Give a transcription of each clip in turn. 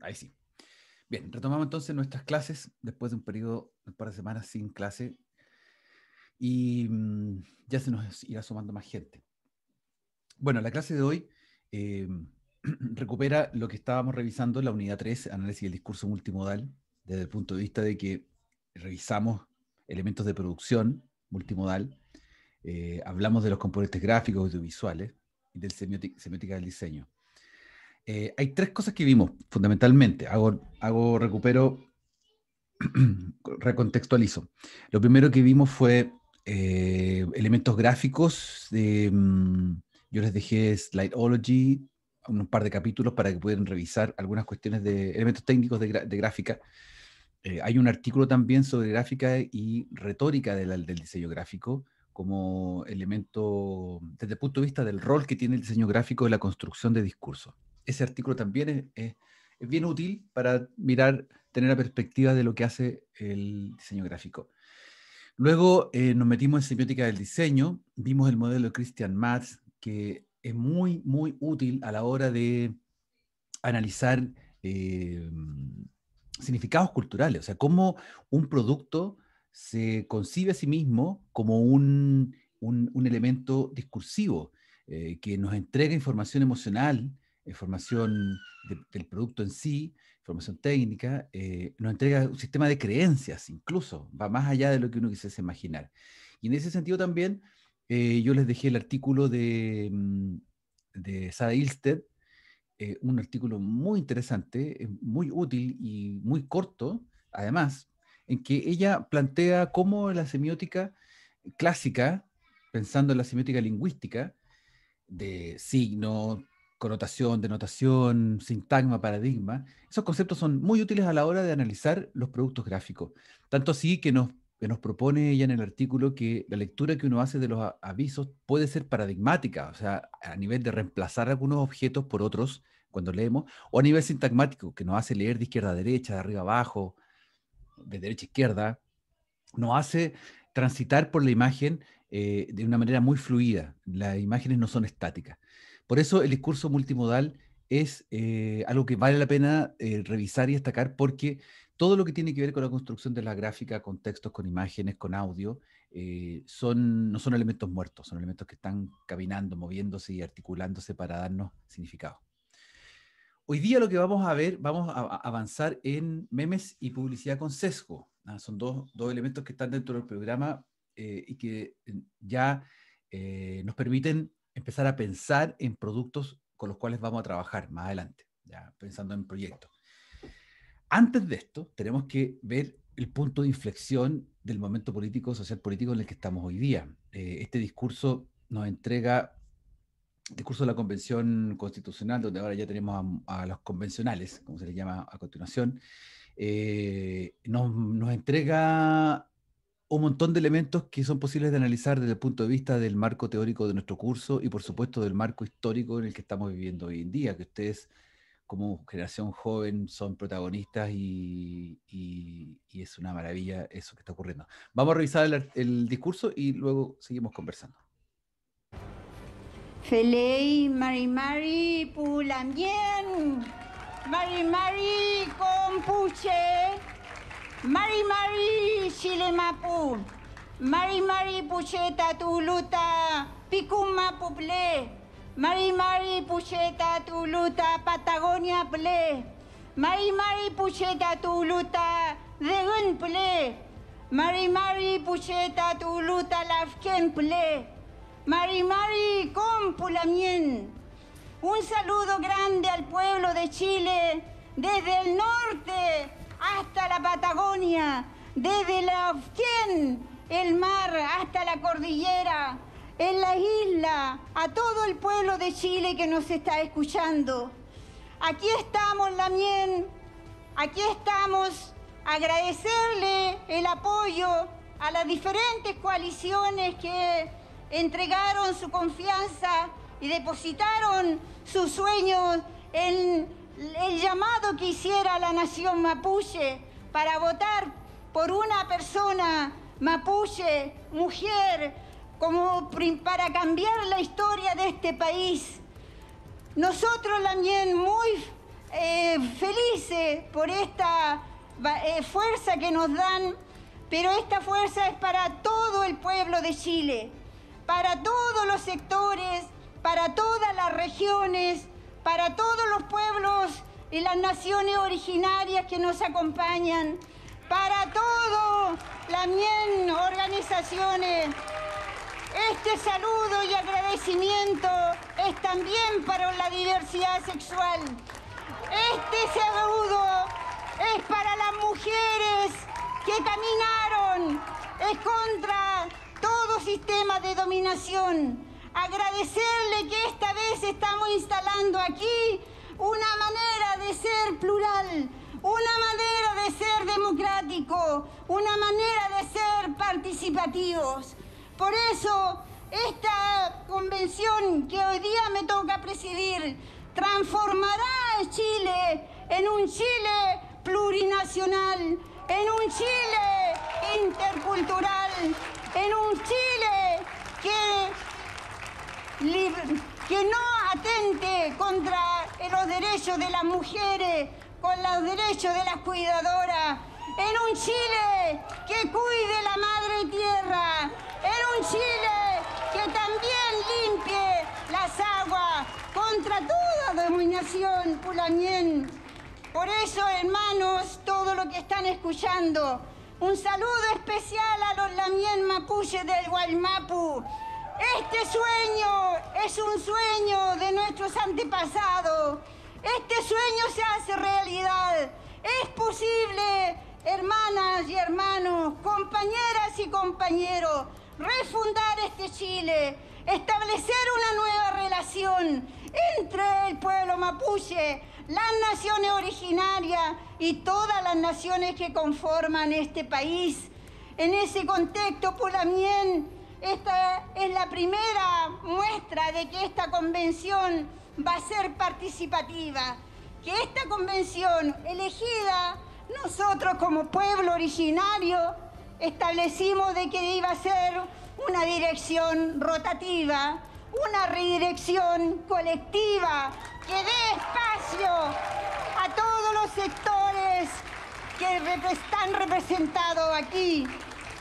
Ahí sí. Bien, retomamos entonces nuestras clases después de un periodo de un par de semanas sin clase y mm, ya se nos irá sumando más gente. Bueno, la clase de hoy em, recupera lo que estábamos revisando en la unidad 3, análisis del discurso multimodal, desde el punto de vista de que revisamos elementos de producción multimodal, eh, hablamos de los componentes gráficos, audiovisuales y del semiótica del diseño. Eh, hay tres cosas que vimos fundamentalmente. Hago, hago recupero, recontextualizo. Lo primero que vimos fue eh, elementos gráficos. De, mm, yo les dejé Slideology, un par de capítulos para que puedan revisar algunas cuestiones de elementos técnicos de, gráfica. Eh, hay un artículo también sobre gráfica y retórica del diseño gráfico como elemento desde el punto de vista del rol que tiene el diseño gráfico en la construcción de discursos ese artículo también es, bien útil para mirar, tener la perspectiva de lo que hace el diseño gráfico. Luego eh, nos metimos en semiótica del diseño, vimos el modelo de Christian Matz, que es muy, muy útil a la hora de analizar eh, significados culturales, o sea, cómo un producto se concibe a sí mismo como un, elemento discursivo eh, que nos entrega información emocional información del producto en sí, información técnica, eh, nos entrega un sistema de creencias, incluso, va más allá de lo que uno quisiese imaginar. Y en ese sentido también, eh, yo les dejé el artículo de, mm, de Ilsted, eh, un artículo muy interesante, muy útil y muy corto, además, en que ella plantea cómo la semiótica clásica, pensando en la semiótica lingüística, de signos, connotación, denotación, sintagma, paradigma, esos conceptos son muy útiles a la hora de analizar los productos gráficos. Tanto así que nos, propone ella en el artículo que la lectura que uno hace de los avisos puede ser paradigmática, o sea, a nivel de reemplazar algunos objetos por otros cuando leemos, o a nivel sintagmático, que nos hace leer de izquierda a derecha, de arriba a abajo, de derecha a izquierda, nos hace transitar por la imagen eh, de una manera muy fluida. Las imágenes no son estáticas. Por eso el discurso multimodal es eh, algo que vale la pena eh, revisar y destacar porque todo lo que tiene que ver con la construcción de la gráfica, con textos, con imágenes, con audio, eh, son, no son elementos muertos, son elementos que están caminando, moviéndose y articulándose para darnos significado. Hoy día lo que vamos a ver, vamos a avanzar en memes y publicidad con sesgo. ¿ah? son dos, elementos que están dentro del programa y que ya nos permiten empezar a pensar en productos con los cuales vamos a trabajar más adelante, ya pensando en proyectos. Antes de esto, tenemos que ver el punto de inflexión del momento político, social político en el que estamos hoy día. Eh, este discurso nos entrega el discurso de la Convención Constitucional, donde ahora ya tenemos a, los convencionales, como se les llama a continuación, eh, nos, nos, entrega un montón de elementos que son posibles de analizar desde el punto de vista del marco teórico de nuestro curso y por supuesto del marco histórico en el que estamos viviendo hoy en día, que ustedes como generación joven son protagonistas y, es una maravilla eso que está ocurriendo. Vamos a revisar el, discurso y luego seguimos conversando. Felei Mari Mari Mari Mari Compuche Mari Mari Chile Mapu! Mari Mari Pucheta Tuluta, Mapu ple! Mari Mari Pucheta Tuluta, Patagonia Ple, Mari Mari Pucheta Tuluta, Degun Ple, Mari Mari Pucheta Tuluta, Lafken Ple, Mari Mari Compulamien. Un saludo grande al pueblo de Chile desde el norte hasta la Patagonia, desde la Ofquén, el mar, hasta la cordillera, en la isla, a todo el pueblo de Chile que nos está escuchando. Aquí estamos, Lamien, aquí estamos, agradecerle el apoyo a las diferentes coaliciones que entregaron su confianza y depositaron sus sueños en el llamado que hiciera la nación mapuche para votar por una persona mapuche, mujer, como para cambiar la historia de este país. Nosotros también muy eh, felices por esta eh, fuerza que nos dan, pero esta fuerza es para todo el pueblo de Chile, para todos los sectores, para todas las regiones para todos los pueblos y las naciones originarias que nos acompañan, para todas las mien organizaciones. Este saludo y agradecimiento es también para la diversidad sexual. Este saludo es para las mujeres que caminaron, es contra todo sistema de dominación agradecerle que esta vez estamos instalando aquí una manera de ser plural, una manera de ser democrático, una manera de ser participativos. Por eso, esta convención que hoy día me toca presidir transformará a Chile en un Chile plurinacional, en un Chile intercultural, en un Chile que que no atente contra los derechos de las mujeres, con los derechos de las cuidadoras, en un Chile que cuide la madre tierra, en un Chile que también limpie las aguas contra toda dominación pulamien. Por eso, hermanos, todo lo que están escuchando, un saludo especial a los lamien mapuche del Guaymapu, este sueño es un sueño de nuestros antepasados. Este sueño se hace realidad. Es posible, hermanas y hermanos, compañeras y compañeros, refundar este Chile, establecer una nueva relación entre el pueblo mapuche, las naciones originarias y todas las naciones que conforman este país. En ese contexto, Pulamien esta es la primera muestra de que esta convención va a ser participativa, que esta convención elegida nosotros como pueblo originario establecimos de que iba a ser una dirección rotativa, una redirección colectiva que dé espacio a todos los sectores que están representados aquí,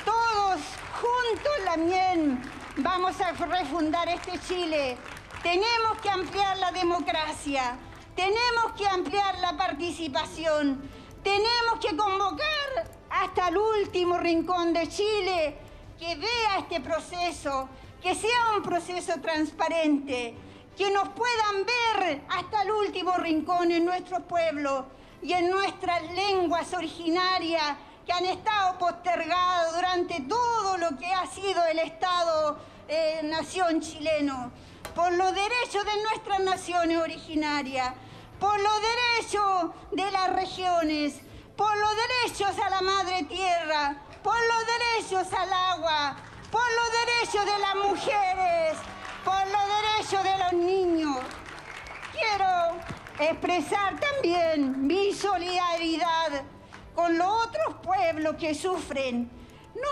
todos Juntos también vamos a refundar este Chile. Tenemos que ampliar la democracia, tenemos que ampliar la participación, tenemos que convocar hasta el último rincón de Chile que vea este proceso, que sea un proceso transparente, que nos puedan ver hasta el último rincón en nuestro pueblo y en nuestras lenguas originarias que han estado postergados durante todo lo que ha sido el Estado-Nación eh, chileno, por los derechos de nuestras naciones originarias, por los derechos de las regiones, por los derechos a la madre tierra, por los derechos al agua, por los derechos de las mujeres, por los derechos de los niños. Quiero expresar también mi solidaridad con los otros pueblos que sufren.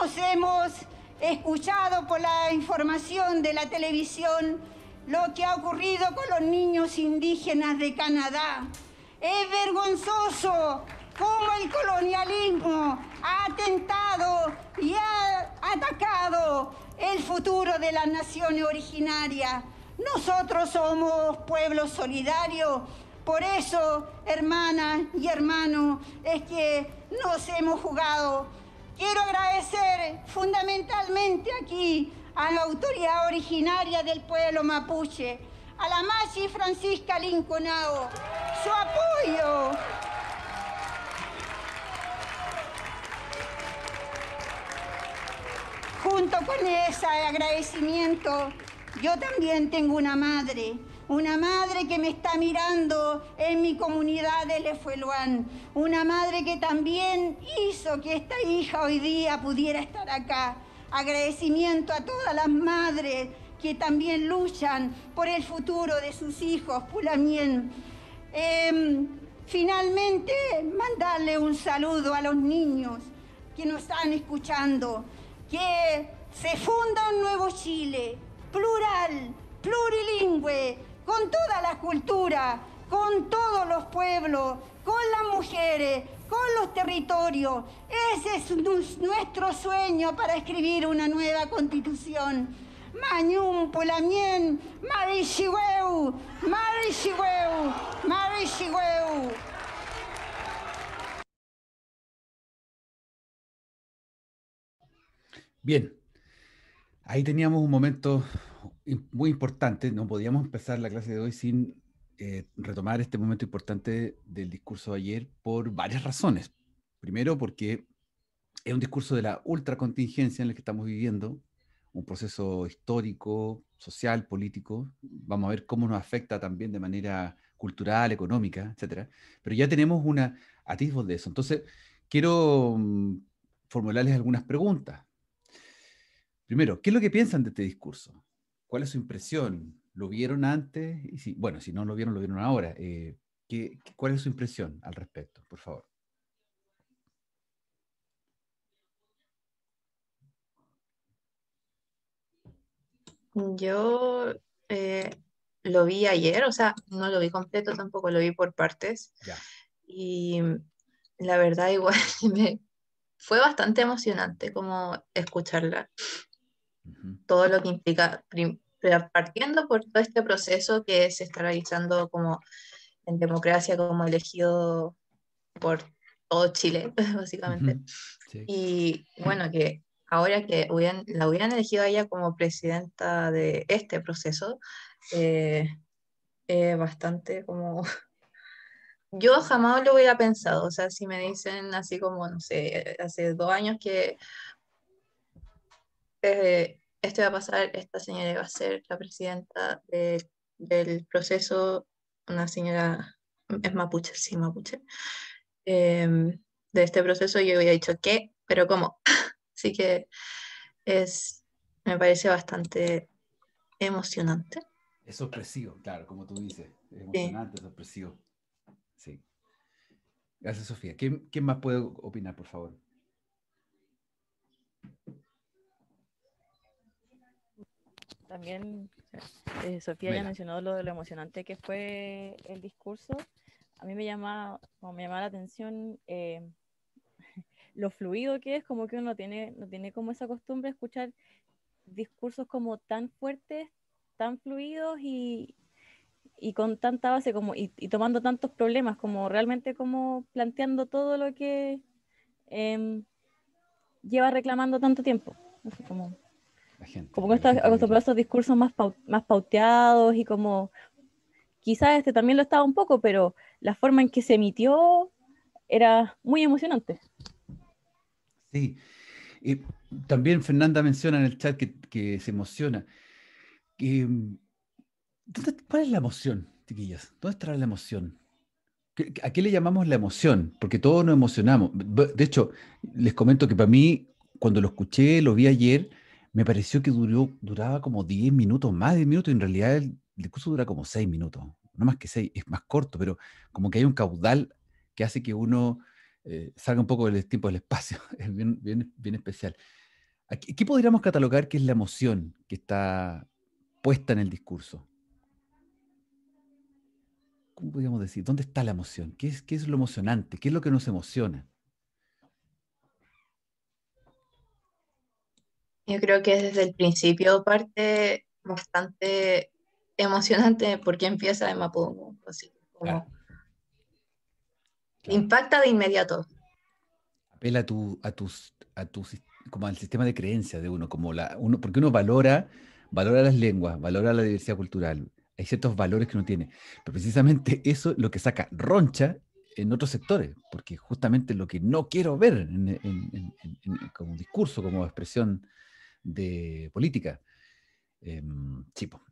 Nos hemos escuchado por la información de la televisión lo que ha ocurrido con los niños indígenas de Canadá. Es vergonzoso cómo el colonialismo ha atentado y ha atacado el futuro de las naciones originarias. Nosotros somos pueblos solidarios por eso, hermanas y hermanos, es que nos hemos jugado. Quiero agradecer fundamentalmente aquí a la autoridad originaria del pueblo mapuche, a la Machi Francisca Linconao, su apoyo. Junto con ese agradecimiento, yo también tengo una madre una madre que me está mirando en mi comunidad de Lefueluán. Una madre que también hizo que esta hija hoy día pudiera estar acá. Agradecimiento a todas las madres que también luchan por el futuro de sus hijos, Pulamien. Eh, finalmente, mandarle un saludo a los niños que nos están escuchando, que se funda un nuevo Chile, plural, plurilingüe, con todas las culturas, con todos los pueblos, con las mujeres, con los territorios. Ese es nuestro sueño para escribir una nueva constitución. Mañum, Polamien, Marichigüeu, Marichigüeu, Marishiweu. Bien, ahí teníamos un momento muy importante. No podíamos empezar la clase de hoy sin eh, retomar este momento importante del discurso de ayer por varias razones. Primero, porque es un discurso de la ultracontingencia en el que estamos viviendo, un proceso histórico, social, político. Vamos a ver cómo nos afecta también de manera cultural, económica, etcétera. Pero ya tenemos una atisbo de eso. Entonces, quiero mm, formularles algunas preguntas. Primero, ¿qué es lo que piensan de este discurso? ¿Cuál es su impresión? ¿Lo vieron antes? bueno, si no lo vieron, lo vieron ahora. Eh, ¿Cuál es su impresión al respecto, por favor? Yo eh, lo vi ayer, o sea, no lo vi completo tampoco, lo vi por partes. Y la verdad igual fue bastante emocionante como escucharla. Todo lo que implica, partiendo por todo este proceso que se está realizando como en democracia, como elegido por todo Chile, básicamente. Y bueno, que ahora que la hubieran elegido a ella como presidenta de este proceso, eh, bastante como... Yo jamás lo hubiera pensado, o sea, si me dicen así como, no sé, hace dos años que eh, esto va a pasar, esta señora va a ser la presidenta del proceso, una señora, es mapuche, sí, mapuche, em, de este proceso yo había dicho qué, pero cómo. Así que es, me parece bastante emocionante. Es opresivo, claro, como tú dices, es emocionante, es opresivo, Sí. Gracias, Sofía. ¿Quién más puede opinar, por favor? también eh, Sofía ya mencionó lo lo emocionante que fue el discurso. A mí me llama, me llama la atención eh, lo fluido que es, como que uno tiene, no tiene como esa costumbre de escuchar discursos como tan fuertes, tan fluidos y, con tanta base como, y, tomando tantos problemas, como realmente como planteando todo lo que em, lleva reclamando tanto tiempo como que está a esos discursos más, más pauteados y como quizás este también lo estaba un poco, pero la forma en que se emitió era muy emocionante. Sí. y también Fernanda menciona en el chat que, se emociona. ¿Cuál es la emoción, chiquillas? ¿Dónde está la emoción? ¿A qué le llamamos la emoción? Porque todos nos emocionamos. De hecho, les comento que para mí, cuando lo escuché, lo vi ayer, me pareció que duró, duraba como 10 minutos, más de 10 minutos, en realidad el discurso dura como 6 minutos, no más que 6, es más corto, pero como que hay un caudal que hace que uno eh, salga un poco del tiempo del espacio, es bien, bien, especial. ¿Qué podríamos catalogar que es la emoción que está puesta en el discurso? ¿Cómo podríamos decir? ¿Dónde está la emoción? qué es lo emocionante? ¿Qué es lo que nos emociona? Yo creo que es desde el principio parte bastante emocionante porque empieza de Mapungo. así como impacta de inmediato. Apela a tu, a tus, a como al sistema de creencias de uno, como la, uno, porque uno valora, valora las lenguas, valora la diversidad cultural, hay ciertos valores que uno tiene, pero precisamente eso es lo que saca roncha en otros sectores, porque justamente lo que no quiero ver en, como discurso, como expresión de política. Eh,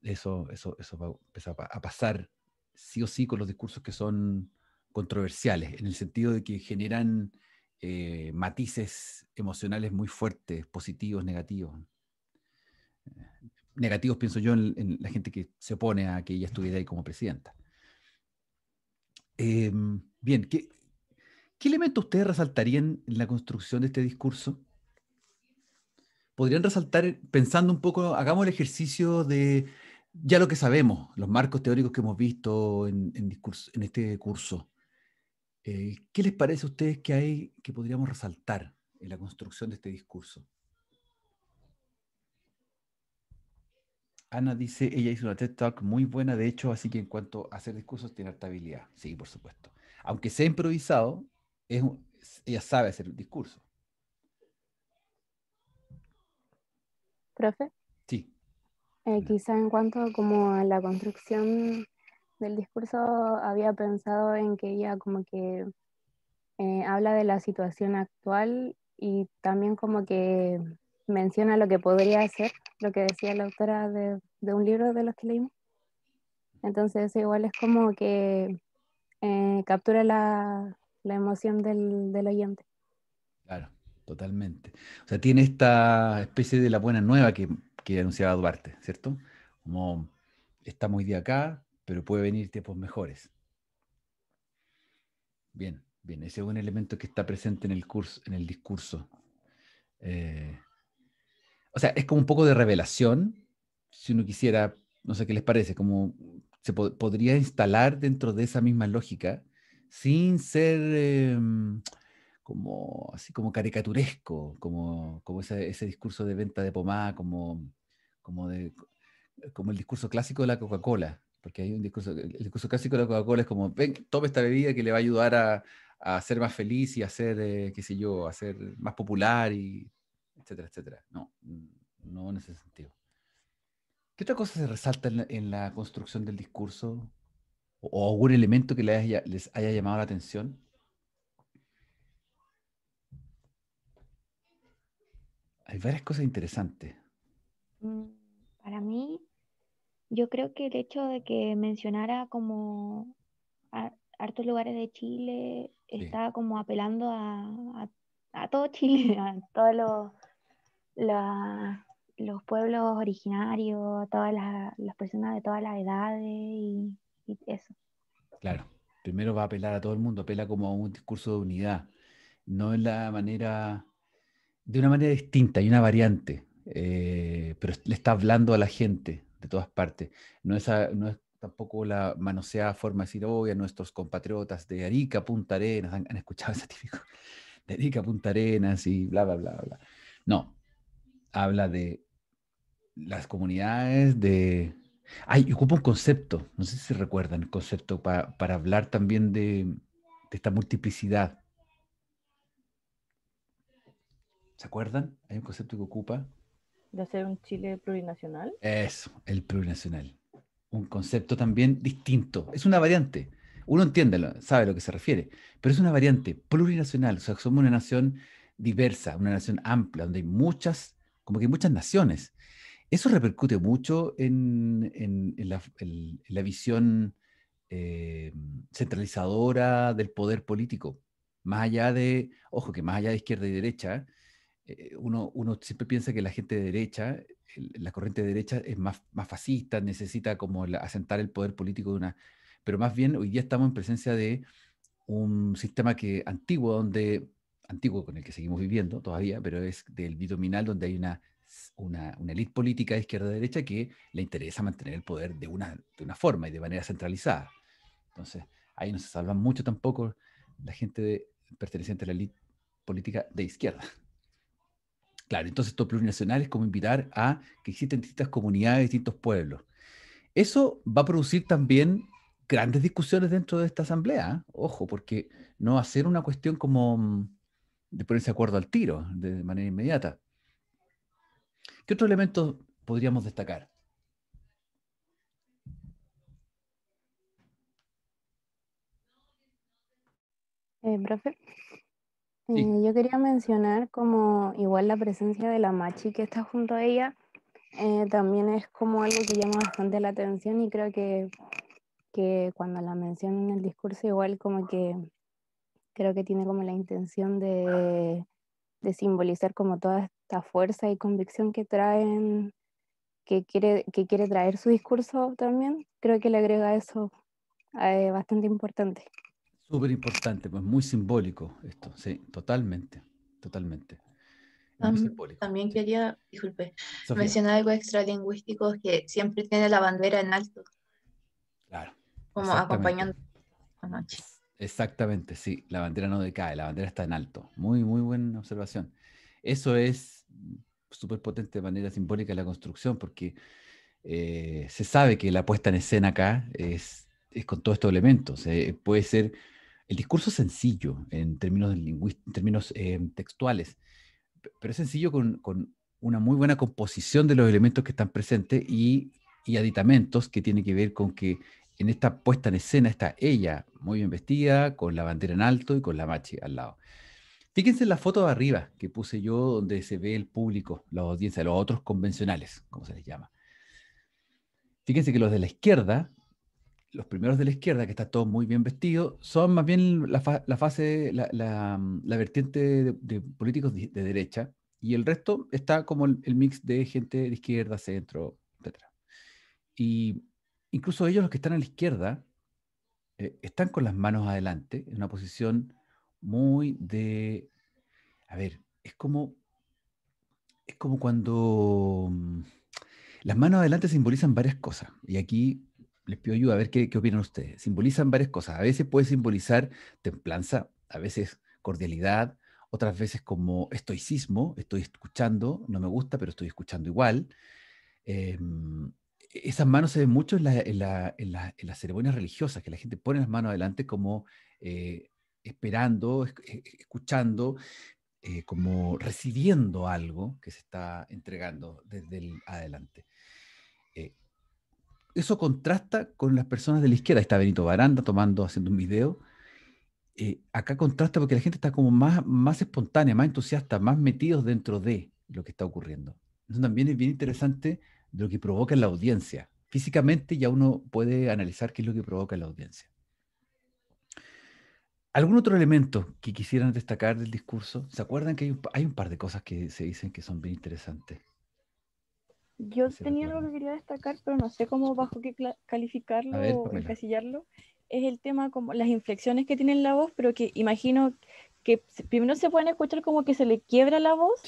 eso, eso, eso va a empezar a pasar sí o sí con los discursos que son controversiales, en el sentido de que generan eh, matices emocionales muy fuertes, positivos, negativos. Negativos pienso yo en, la gente que se opone a que ella estuviera ahí como presidenta. Em, bien, ¿qué, ¿qué elementos ustedes resaltarían en la construcción de este discurso? podrían resaltar, eh, pensando un poco, hagamos el ejercicio de ya lo que sabemos, los marcos teóricos que hemos visto en, discurso, este curso. Eh, ¿Qué les parece a ustedes que hay que podríamos resaltar en la construcción de este discurso? Ana dice, ella hizo una TED Talk muy buena, de hecho, así que en cuanto a hacer discursos tiene harta habilidad. Sí, por supuesto. Aunque sea improvisado, ella sabe hacer discursos. profe. Sí. Eh, quizá en cuanto como a la construcción del discurso, había pensado en que ella como que eh, habla de la situación actual y también como que menciona lo que podría ser, lo que decía la autora de, un libro de los que leímos. Entonces igual es como que eh, captura la, emoción del, del oyente. Claro. Totalmente. O sea, tiene esta especie de la buena nueva que, que anunciaba Duarte, ¿cierto? Como está muy de acá, pero puede venir tiempos mejores. Bien, bien, ese es un elemento que está presente en el curso, en el discurso. Eh, o sea, es como un poco de revelación, si uno quisiera, no sé qué les parece, como se podría instalar dentro de esa misma lógica, sin ser em, como así como caricaturesco, como, como ese, ese, discurso de venta de pomada, como, como, de, como el discurso clásico de la Coca-Cola, porque hay un discurso, el discurso clásico de la Coca-Cola es como, ven, tome esta bebida que le va a ayudar a, a ser más feliz y a ser, eh, qué sé yo, a ser más popular, y etcétera, etcétera. No, no en ese sentido. ¿Qué otra cosa se resalta en la, construcción del discurso? ¿O, algún elemento que les haya, les haya llamado la atención? Hay varias cosas interesantes. Mm, para mí, yo creo que el hecho de que mencionara como hartos lugares de Chile, está como apelando a, todo Chile, a todos los, los pueblos originarios, a todas las, personas de todas las edades y, eso. Claro, primero va a apelar a todo el mundo, apela como un discurso de unidad, no es la manera de una manera distinta y una variante, eh, pero le está hablando a la gente de todas partes. No es, tampoco la manoseada forma de decir, a nuestros compatriotas de Arica, Punta Arenas, han, escuchado ese típico, de Arica, Punta Arenas y bla, bla, bla, bla. No, habla de las comunidades, de... Ay, ocupa un concepto, no sé si recuerdan el concepto para hablar también de, de esta multiplicidad ¿Se acuerdan? Hay un concepto que ocupa. De hacer un Chile plurinacional. Eso, el plurinacional. Un concepto también distinto. Es una variante. Uno entiende, sabe a lo que se refiere, pero es una variante plurinacional. O sea, somos una nación diversa, una nación amplia, donde hay muchas, como que hay muchas naciones. Eso repercute mucho en, la, visión eh, centralizadora del poder político, más allá de, ojo, que más allá de izquierda y derecha, eh, uno, uno, siempre piensa que la gente de derecha, la corriente de derecha es más, más fascista, necesita como asentar el poder político de una... Pero más bien hoy día estamos en presencia de un sistema que antiguo, donde antiguo con el que seguimos viviendo todavía, pero es del bidominal donde hay una, una, una política de izquierda-derecha que le interesa mantener el poder de una, de una forma y de manera centralizada. Entonces, ahí no se salva mucho tampoco la gente perteneciente a la élite política de izquierda. Claro, entonces esto plurinacional es como invitar a que existen distintas comunidades, distintos pueblos. Eso va a producir también grandes discusiones dentro de esta asamblea, ¿eh? ojo, porque no va a ser una cuestión como mm, de ponerse de acuerdo al tiro de manera inmediata. ¿Qué otro elemento podríamos destacar? Eh, eh, yo quería mencionar como igual la presencia de la machi que está junto a ella, eh, también es como algo que llama bastante la atención y creo que, cuando la mencionan en el discurso igual como que creo que tiene como la intención de, simbolizar como toda esta fuerza y convicción que traen, que quiere, que quiere traer su discurso también, creo que le agrega eso eh, bastante importante. Súper importante, pues muy simbólico esto, sí, totalmente, totalmente. también quería, disculpe, mencionar algo extralingüístico que siempre tiene la bandera en alto. Claro. Como acompañando la noche. Exactamente, sí, la bandera no decae, la bandera está en alto. Muy, muy buena observación. Eso es súper potente de manera simbólica la construcción, porque eh, se sabe que la puesta en escena acá es, es con todos estos elementos. Eh, puede ser el discurso es sencillo en términos, eh, textuales, pero es sencillo con, una muy buena composición de los elementos que están presentes y, aditamentos que tienen que ver con que en esta puesta en escena está ella muy bien vestida, con la bandera en alto y con la machi al lado. Fíjense en la foto de arriba que puse yo, donde se ve el público, la audiencia, los otros convencionales, como se les llama. Fíjense que los de la izquierda los primeros de la izquierda, que está todo muy bien vestido, son más bien la, fase, la, la, mm, vertiente de, políticos de, derecha, y el resto está como el, mix de gente de izquierda, centro, etc. Y incluso ellos, los que están a la izquierda, eh, están con las manos adelante, en una posición muy de... A ver, es como... Es como cuando... Mm, las manos adelante simbolizan varias cosas, y aquí les pido ayuda a ver qué, opinan ustedes. Simbolizan varias cosas. A veces puede simbolizar templanza, a veces cordialidad, otras veces como estoicismo, estoy escuchando, no me gusta, pero estoy escuchando igual. Em, esas manos se ven mucho en, las ceremonias religiosas, que la gente pone las manos adelante como eh, esperando, e, e, escuchando, eh, como recibiendo algo que se está entregando desde adelante eso contrasta con las personas de la izquierda. está Benito Baranda tomando, haciendo un video. Eh, acá contrasta porque la gente está como más, más espontánea, más entusiasta, más metidos dentro de lo que está ocurriendo. Eso también es bien interesante de lo que provoca en la audiencia. Físicamente ya uno puede analizar qué es lo que provoca la audiencia. ¿Algún otro elemento que quisieran destacar del discurso? ¿Se acuerdan que hay un par de cosas que se dicen que son bien interesantes? Yo tenía algo que quería destacar, pero no sé cómo bajo qué calificarlo o encasillarlo. Es el tema como las inflexiones que tiene la voz, pero que imagino que primero se pueden escuchar como que se le quiebra la voz,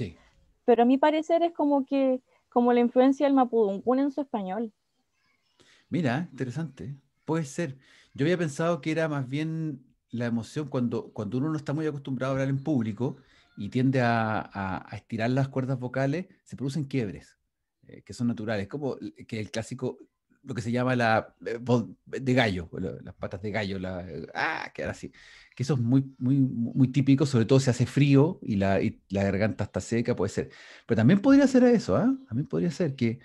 pero a mi parecer es como que como la influencia del Mapudungun en su español. Mira, interesante. Puede ser. Yo había pensado que era más bien la emoción cuando, cuando uno no está muy acostumbrado a hablar en público y tiende a estirar las cuerdas vocales, se producen quiebres. Eh, que son naturales, como que el clásico, lo que se llama la eh, de gallo, las patas de gallo, la, ah, que ahora que eso es muy, muy, muy típico, sobre todo si hace frío y la, garganta está seca, puede ser. Pero también podría ser eso, ¿ah? También podría ser que,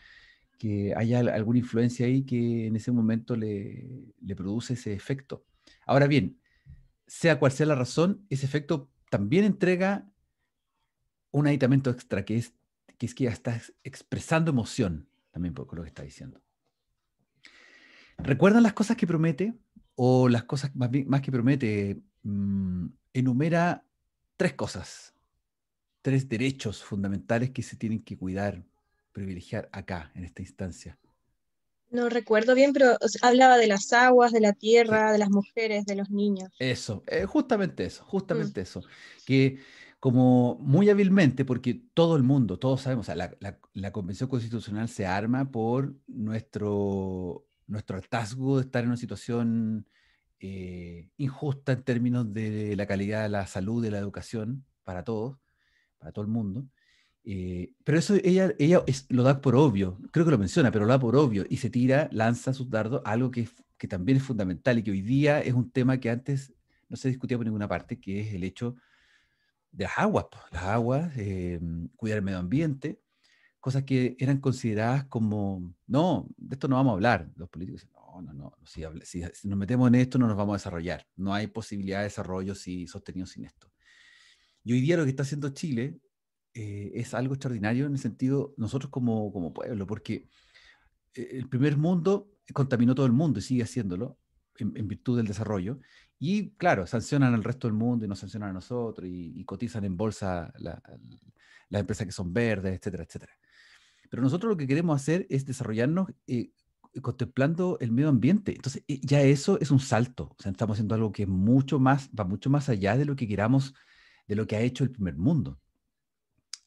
que haya alguna influencia ahí que en ese momento le, le produce ese efecto. Ahora bien, sea cual sea la razón, ese efecto también entrega un aditamento extra que es que es que ya estás expresando emoción también por lo que está diciendo. ¿Recuerdan las cosas que promete? O las cosas más, que promete, mm, enumera tres cosas, tres derechos fundamentales que se tienen que cuidar, privilegiar acá, en esta instancia. No recuerdo bien, pero hablaba de las aguas, de la tierra, de las mujeres, de los niños. Eso, eh, justamente eso, justamente mm. eso. Que como muy hábilmente, porque todo el mundo, todos sabemos, la, la, Convención Constitucional se arma por nuestro, nuestro hartazgo de estar en una situación eh, injusta en términos de la calidad de la salud, de la educación, para todos, para todo el mundo. Eh, pero eso ella, ella es, lo da por obvio, creo que lo menciona, pero lo da por obvio y se tira, lanza sus dardos, algo que, que también es fundamental y que hoy día es un tema que antes no se discutía por ninguna parte, que es el hecho de las aguas, aguas, eh, cuidar el medio ambiente, cosas que eran consideradas como, no, de esto no vamos a hablar. Los políticos dicen, no, no, no, si, si, nos metemos en esto no nos vamos a desarrollar, no hay posibilidad de desarrollo si, sostenido sin esto. Y hoy día lo que está haciendo Chile eh, es algo extraordinario en el sentido, nosotros como, como pueblo, porque eh, el primer mundo contaminó todo el mundo y sigue haciéndolo en, en virtud del desarrollo, y claro, sancionan al resto del mundo y nos sancionan a nosotros y, cotizan en bolsa la, las empresas que son verdes, etcétera, etcétera. Pero nosotros lo que queremos hacer es desarrollarnos eh, contemplando el medio ambiente. Entonces, eh, ya eso es un salto. O sea, estamos haciendo algo que mucho más, va mucho más allá de lo que queramos, de lo que ha hecho el primer mundo.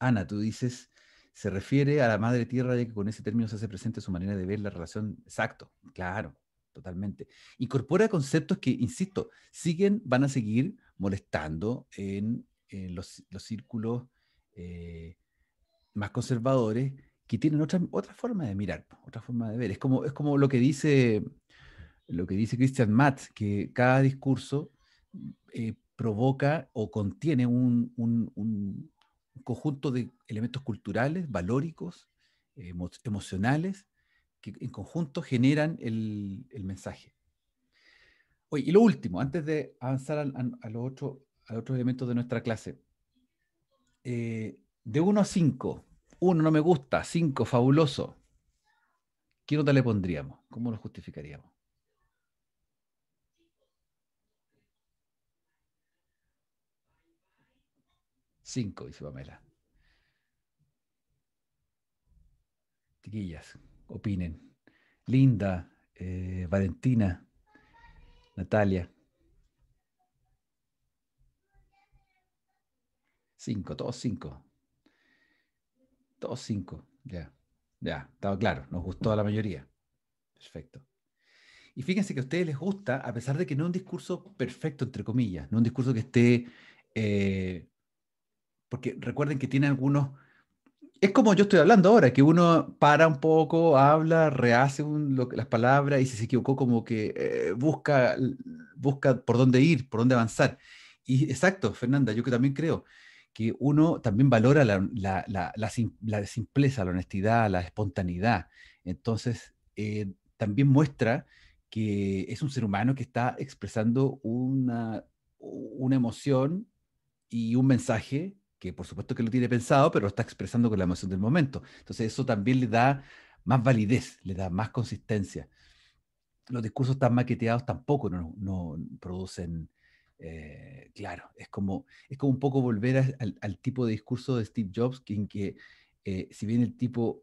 Ana, tú dices, se refiere a la madre tierra, ya que con ese término se hace presente su manera de ver la relación. Exacto, claro totalmente. Incorpora conceptos que, insisto, siguen, van a seguir molestando en, los, círculos eh, más conservadores que tienen otra, otra forma de mirar, otra forma de ver. Es como, es como lo que dice lo que dice Christian Matt, que cada discurso eh, provoca o contiene un, conjunto de elementos culturales, valóricos, emocionales, que en conjunto generan el, mensaje. Oye, y lo último, antes de avanzar a, los otros elementos de nuestra clase. Eh, de 1 a 5, 1 no me gusta, 5 fabuloso. ¿Qué nota le pondríamos? ¿Cómo lo justificaríamos? 5, dice Pamela. Tiquillas, opinen. Linda, eh, Valentina, Natalia. Cinco, todos cinco. Todos cinco, ya. Ya, estaba claro, nos gustó a la mayoría. Perfecto. Y fíjense que a ustedes les gusta, a pesar de que no es un discurso perfecto, entre comillas, no un discurso que esté... Eh, porque recuerden que tiene algunos es como yo estoy hablando ahora, que uno para un poco, habla, rehace las palabras y si se equivocó como que eh, busca, busca por dónde ir, por dónde avanzar. Y exacto, Fernanda, yo que también creo que uno también valora la, simpleza, la honestidad, la espontaneidad. Entonces, eh, también muestra que es un ser humano que está expresando una, una emoción y un mensaje que por supuesto que lo tiene pensado, pero lo está expresando con la emoción del momento. Entonces eso también le da más validez, le da más consistencia. Los discursos tan maqueteados tampoco no, no producen, eh, claro, es como, es como un poco volver al, tipo de discurso de Steve Jobs, en que eh, si bien el tipo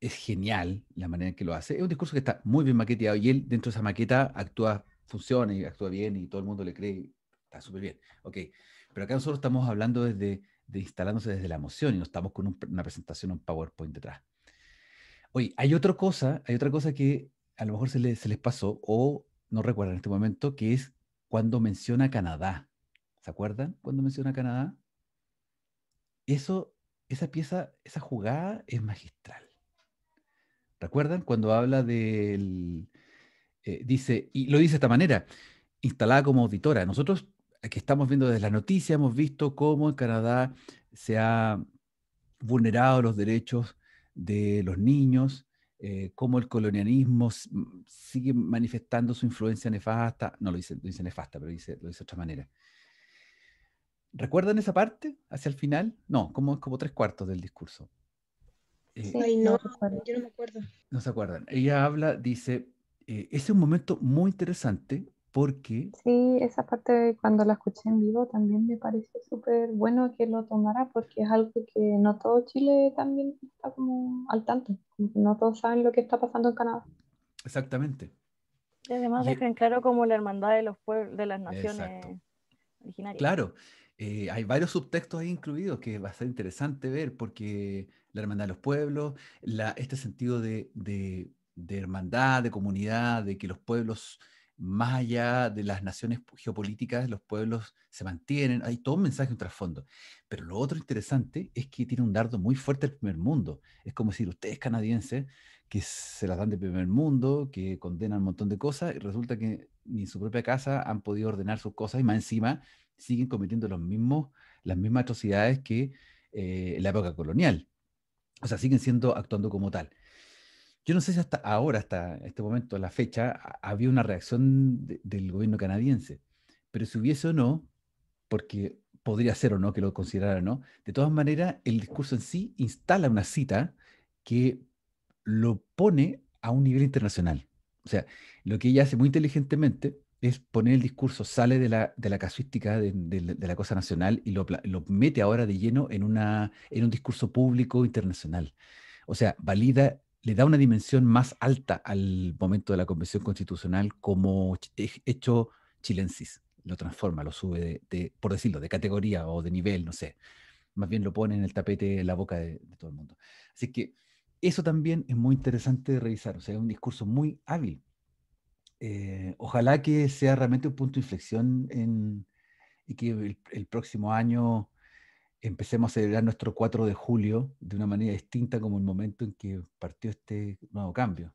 es genial la manera en que lo hace, es un discurso que está muy bien maqueteado y él dentro de esa maqueta actúa, funciona y actúa bien y todo el mundo le cree, está súper bien. Ok, pero acá nosotros estamos hablando desde de instalándose desde la emoción y no estamos con una presentación, un PowerPoint detrás. Oye, hay otra cosa, hay otra cosa que a lo mejor se, se les pasó o no recuerdan en este momento, que es cuando menciona Canadá. ¿Se acuerdan cuando menciona Canadá? Eso, esa pieza, esa jugada es magistral. ¿Recuerdan cuando habla del... Eh, dice, y lo dice de esta manera, instalada como auditora. Nosotros Aquí estamos viendo desde la noticia, hemos visto cómo en Canadá se han vulnerado los derechos de los niños, eh, cómo el colonialismo sigue manifestando su influencia nefasta, no lo dice, dice nefasta, pero dice, lo dice de otra manera. ¿Recuerdan esa parte hacia el final? No, como, como tres cuartos del discurso. Eh, no, yo no me acuerdo. No se acuerdan. Ella habla, dice, eh, ese es un momento muy interesante porque... Sí, esa parte cuando la escuché en vivo también me pareció súper bueno que lo tomara porque es algo que no todo Chile también está como al tanto, no todos saben lo que está pasando en Canadá. Exactamente. Y además dejan claro como la hermandad de los pueblos, de las naciones Claro, eh, hay varios subtextos ahí incluidos que va a ser interesante ver porque la hermandad de los pueblos, este sentido de hermandad, de comunidad, de que los pueblos más allá de las naciones geopolíticas, los pueblos se mantienen, hay todo un mensaje, un trasfondo. Pero lo otro interesante es que tiene un dardo muy fuerte el primer mundo. Es como decir, ustedes canadienses, que se las dan de primer mundo, que condenan un montón de cosas, y resulta que ni en su propia casa han podido ordenar sus cosas, y más encima siguen cometiendo los mismos, las mismas atrocidades que eh, la época colonial. O sea, siguen siendo, actuando como tal. Yo no sé si hasta ahora, hasta este momento, la fecha, había una reacción del gobierno canadiense, pero si hubiese o no, porque podría ser o no que lo considerara o no, de todas maneras, el discurso en sí instala una cita que lo pone a un nivel internacional. O sea, lo que ella hace muy inteligentemente es poner el discurso, sale de la, de la casuística de, la cosa nacional y lo, mete ahora de lleno en, una, en un discurso público internacional. O sea, valida le da una dimensión más alta al momento de la Convención Constitucional como hecho chilensis. Lo transforma, lo sube, de, por decirlo, de categoría o de nivel, no sé. Más bien lo pone en el tapete, en la boca de, todo el mundo. Así que eso también es muy interesante de revisar. O sea, es un discurso muy hábil. Eh, ojalá que sea realmente un punto de inflexión en, y que el próximo año empecemos a celebrar nuestro 4 de julio de una manera distinta como el momento en que partió este nuevo cambio.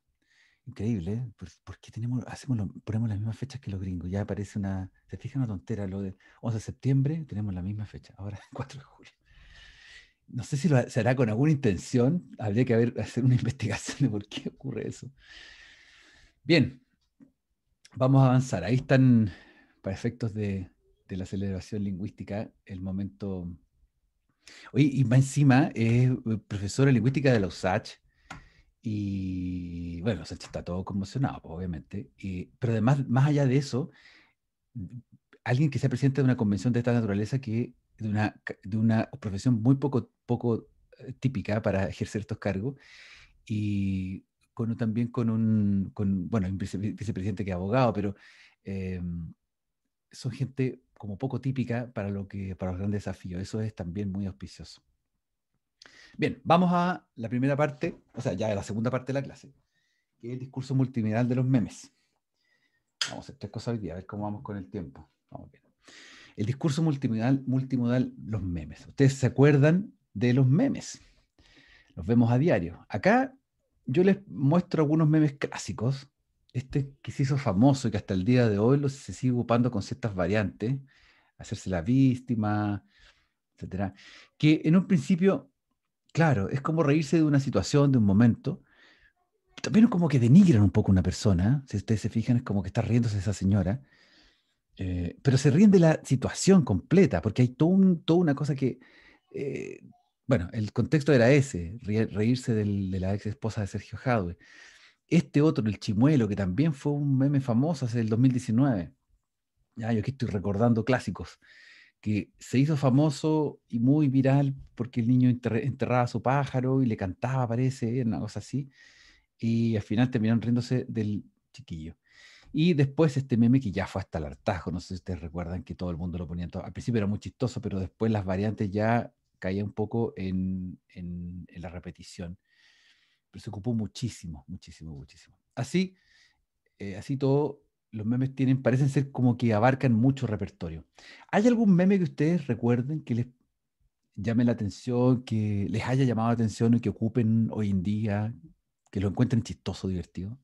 Increíble, ¿eh? ¿Por, qué tenemos, hacemos ponemos las mismas fechas que los gringos? Ya aparece una, se fija una tontera, lo de 11 de septiembre tenemos la misma fecha, ahora 4 de julio. No sé si se hará con alguna intención, habría que hacer una investigación de por qué ocurre eso. Bien, vamos a avanzar. Ahí están, para efectos de, de la celebración lingüística, el momento y más encima es eh, profesora de lingüística de la USACH. Y bueno, está todo conmocionado, pues, obviamente. pero además, más allá de eso, alguien que sea presidente de una convención de esta naturaleza que de una, de una profesión muy poco, poco eh, típica para ejercer estos cargos y con, también con un, bueno, un vicepresidente que es abogado, pero em, son gente como poco típica para, lo que, para los grandes desafíos. Eso es también muy auspicioso. Bien, vamos a la primera parte, o sea, ya a la segunda parte de la clase, que es el discurso multimodal de los memes. Vamos a hacer tres cosas hoy día, a ver cómo vamos con el tiempo. El discurso multimodal, multimodal, los memes. Ustedes se acuerdan de los memes. Los vemos a diario. Acá yo les muestro algunos memes clásicos este que se hizo famoso y que hasta el día de hoy lo, se sigue ocupando con ciertas variantes, hacerse la víctima, etcétera, que en un principio, claro, es como reírse de una situación, de un momento, también como que denigran un poco a una persona, si ustedes se fijan, es como que está riéndose esa señora, eh, pero se ríen de la situación completa, porque hay toda todo una cosa que, eh, bueno, el contexto era ese, reírse de la ex esposa de Sergio Jadwe este otro, el chimuelo, que también fue un meme famoso hace el 2019. Ya, ah, yo aquí estoy recordando clásicos, que se hizo famoso y muy viral porque el niño enterraba a su pájaro y le cantaba, parece, una cosa así. Y al final terminaron riéndose del chiquillo. Y después este meme que ya fue hasta el hartazgo, no sé si ustedes recuerdan que todo el mundo lo ponía, al principio era muy chistoso, pero después las variantes ya caían un poco en la repetición pero se ocupó muchísimo, muchísimo, muchísimo. Así, eh, así todo, los memes tienen, parecen ser como que abarcan mucho repertorio. ¿Hay algún meme que ustedes recuerden que les llame la atención, que les haya llamado la atención y que ocupen hoy en día, que lo encuentren chistoso, divertido?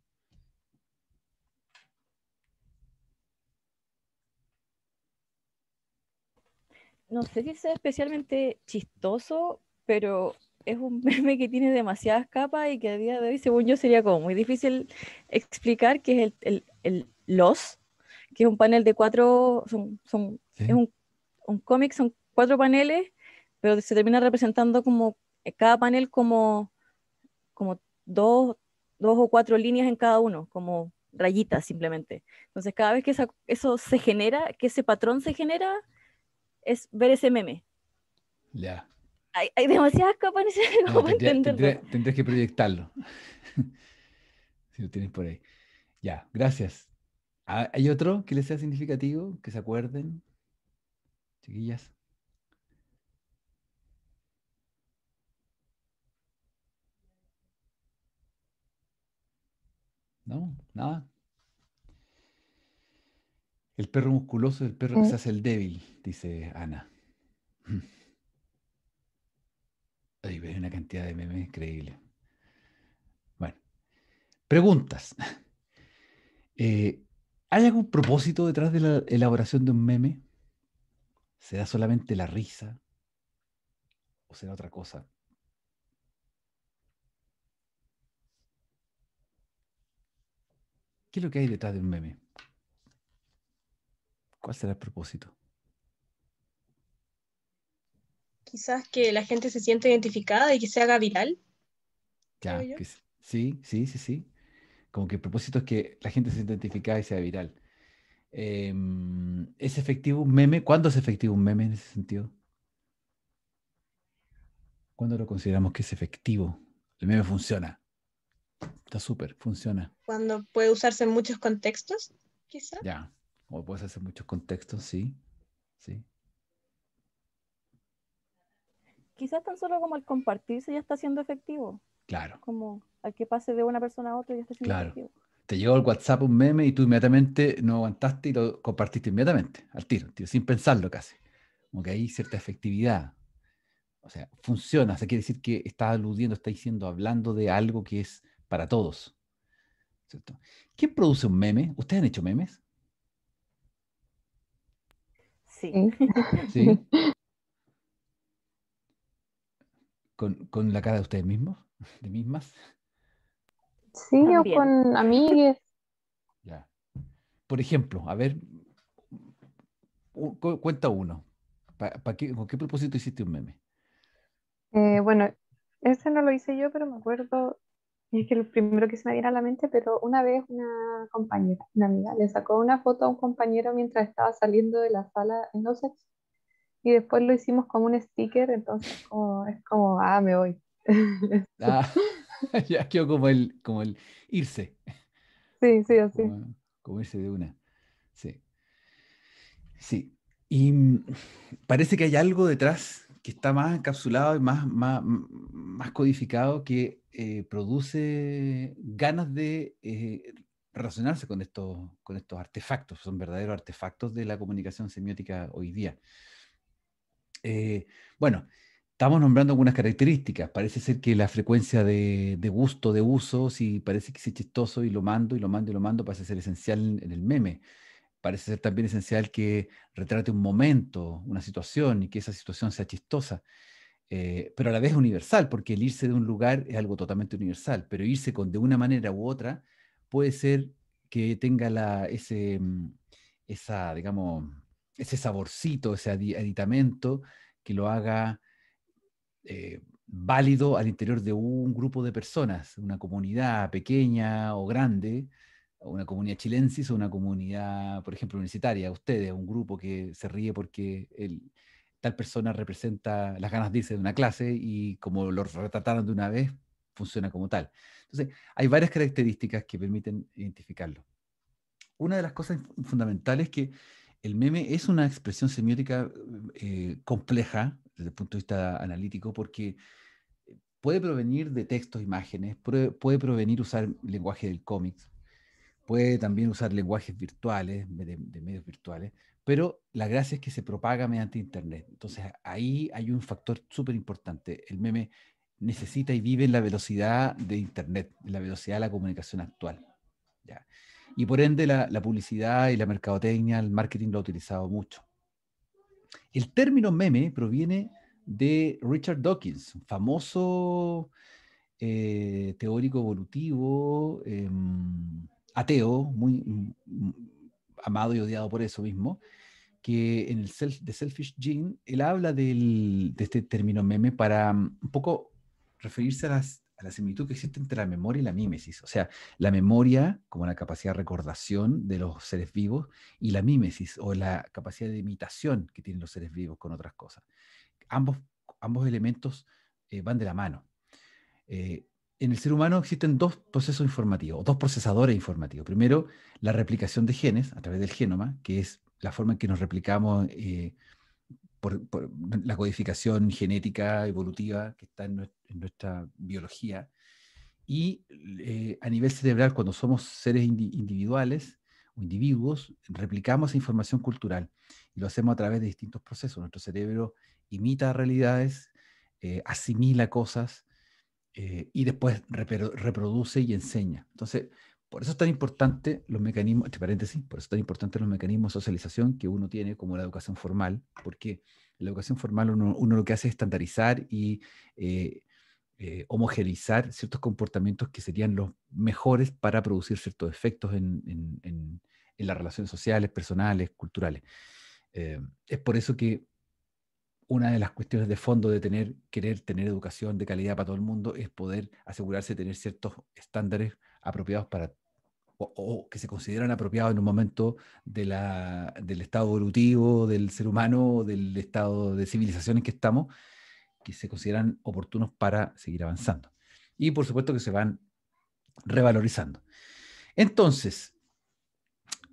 No sé si sea especialmente chistoso, pero es un meme que tiene demasiadas capas y que a día de hoy, según yo, sería como muy difícil explicar que es el, el, el los, que es un panel de cuatro, son, son es un, un cómic, son cuatro paneles, pero se termina representando como eh, cada panel como, como dos, dos o cuatro líneas en cada uno, como rayitas simplemente. Entonces, cada vez que eso se genera, que ese patrón se genera, es ver ese meme. Ya hay, demasiadas capas no, entenderlo. que proyectarlo. si lo tienes por ahí. Ya, gracias. Ah, ¿Hay otro que les sea significativo? Que se acuerden. Chiquillas. ¿No? ¿Nada? El perro musculoso es el perro que mm. se hace el débil, dice Ana. una cantidad de memes increíble. Bueno, preguntas. Eh, ¿Hay algún propósito detrás de la elaboración de un meme? ¿Será solamente la risa? ¿O será otra cosa? ¿Qué es lo que hay detrás de un meme? ¿Cuál será el propósito? quizás que la gente se sienta identificada y que se haga viral. Ya, sí, sí, sí, sí. Como que el propósito es que la gente se sienta identificada y sea viral. Em, ¿Es efectivo un meme? ¿Cuándo es efectivo un meme en ese sentido? ¿Cuándo lo consideramos que es efectivo? El meme funciona. Está súper, funciona. Cuando puede usarse en muchos contextos, quizás. Ya, o puedes en muchos contextos, sí. Sí. quizás tan solo como el compartirse ya está siendo efectivo. Claro. Como al que pase de una persona a otra ya está siendo claro. Te llegó el WhatsApp un meme y tú inmediatamente no aguantaste y lo compartiste inmediatamente, al tiro, sin pensarlo casi. Como que hay cierta efectividad. O sea, funciona. O sea, quiere decir que está aludiendo, está diciendo, hablando de algo que es para todos. ¿Cierto? ¿Quién produce un meme? ¿Ustedes han hecho memes? Sí. ¿Sí? con, la cara de ustedes mismos, de mismas. Sí, o con amigues. Por ejemplo, a ver, cuenta uno. ¿Para ¿Con qué propósito hiciste un meme? Eh, bueno, ese no lo hice yo, pero me acuerdo, y es que lo primero que se me viene a la mente, pero una vez una compañera, una amiga, le sacó una foto a un compañero mientras estaba saliendo de la sala en y después lo hicimos como un sticker, entonces es como, ah, me voy. Ah, ya quedó como el, como el irse. Sí, sí, así. Como, irse de una. Sí. Sí. Y mm, parece que hay algo detrás que está más encapsulado y más, más, más codificado que eh, produce ganas de eh, relacionarse con estos, con estos artefactos, son verdaderos artefactos de la comunicación semiótica hoy día. Eh, bueno, estamos nombrando algunas características. Parece ser que la frecuencia de, gusto, de uso, si parece que es chistoso y lo mando y lo mando y lo mando, parece ser esencial en, el meme. Parece ser también esencial que retrate un momento, una situación y que esa situación sea chistosa. Eh, pero a la vez universal, porque el irse de un lugar es algo totalmente universal, pero irse con, de una manera u otra puede ser que tenga la, ese, mm, esa, digamos, ese saborcito, ese aditamento que lo haga eh, válido al interior de un grupo de personas, una comunidad pequeña o grande, una comunidad chilensis o una comunidad, por ejemplo, universitaria, ustedes, un grupo que se ríe porque el, tal persona representa las ganas de irse de una clase y como lo retrataron de una vez, funciona como tal. Entonces, hay varias características que permiten identificarlo. Una de las cosas fundamentales que el meme es una expresión semiótica eh, compleja desde el punto de vista analítico porque puede provenir de textos, imágenes, puede, provenir usar lenguaje del cómic, puede también usar lenguajes virtuales, de, medios virtuales, pero la gracia es que se propaga mediante Internet. Entonces ahí hay un factor súper importante. El meme necesita y vive en la velocidad de Internet, en la velocidad de la comunicación actual. ¿ya? Y por ende la, publicidad y la mercadotecnia, el marketing lo ha utilizado mucho. El término meme proviene de Richard Dawkins, famoso eh, teórico evolutivo, em, ateo, muy mm, mm, amado y odiado por eso mismo, que en el self, The Selfish Gene, él habla de este término meme para mm, un poco referirse a las, la similitud que existe entre la memoria y la mímesis. O sea, la memoria como la capacidad de recordación de los seres vivos y la mímesis o la capacidad de imitación que tienen los seres vivos con otras cosas. Ambos, ambos elementos eh, van de la mano. Eh, en el ser humano existen dos procesos informativos, dos procesadores informativos. Primero, la replicación de genes a través del genoma, que es la forma en que nos replicamos. Eh, por, la codificación genética, evolutiva que está en, nuestra, biología. Y eh, a nivel cerebral, cuando somos seres individuales o individuos, replicamos información cultural y lo hacemos a través de distintos procesos. Nuestro cerebro imita realidades, eh, asimila cosas eh, y después reproduce y enseña. Entonces, por eso es tan importante los mecanismos, este paréntesis, por eso tan importante los mecanismos de socialización que uno tiene como la educación formal, porque la educación formal uno, lo que hace es estandarizar y eh, eh, homogeneizar ciertos comportamientos que serían los mejores para producir ciertos efectos en, las relaciones sociales, personales, culturales. Eh, es por eso que una de las cuestiones de fondo de tener, querer tener educación de calidad para todo el mundo es poder asegurarse de tener ciertos estándares apropiados para o, que se consideran apropiados en un momento del estado evolutivo del ser humano, del estado de civilización en que estamos, que se consideran oportunos para seguir avanzando. Y por supuesto que se van revalorizando. Entonces,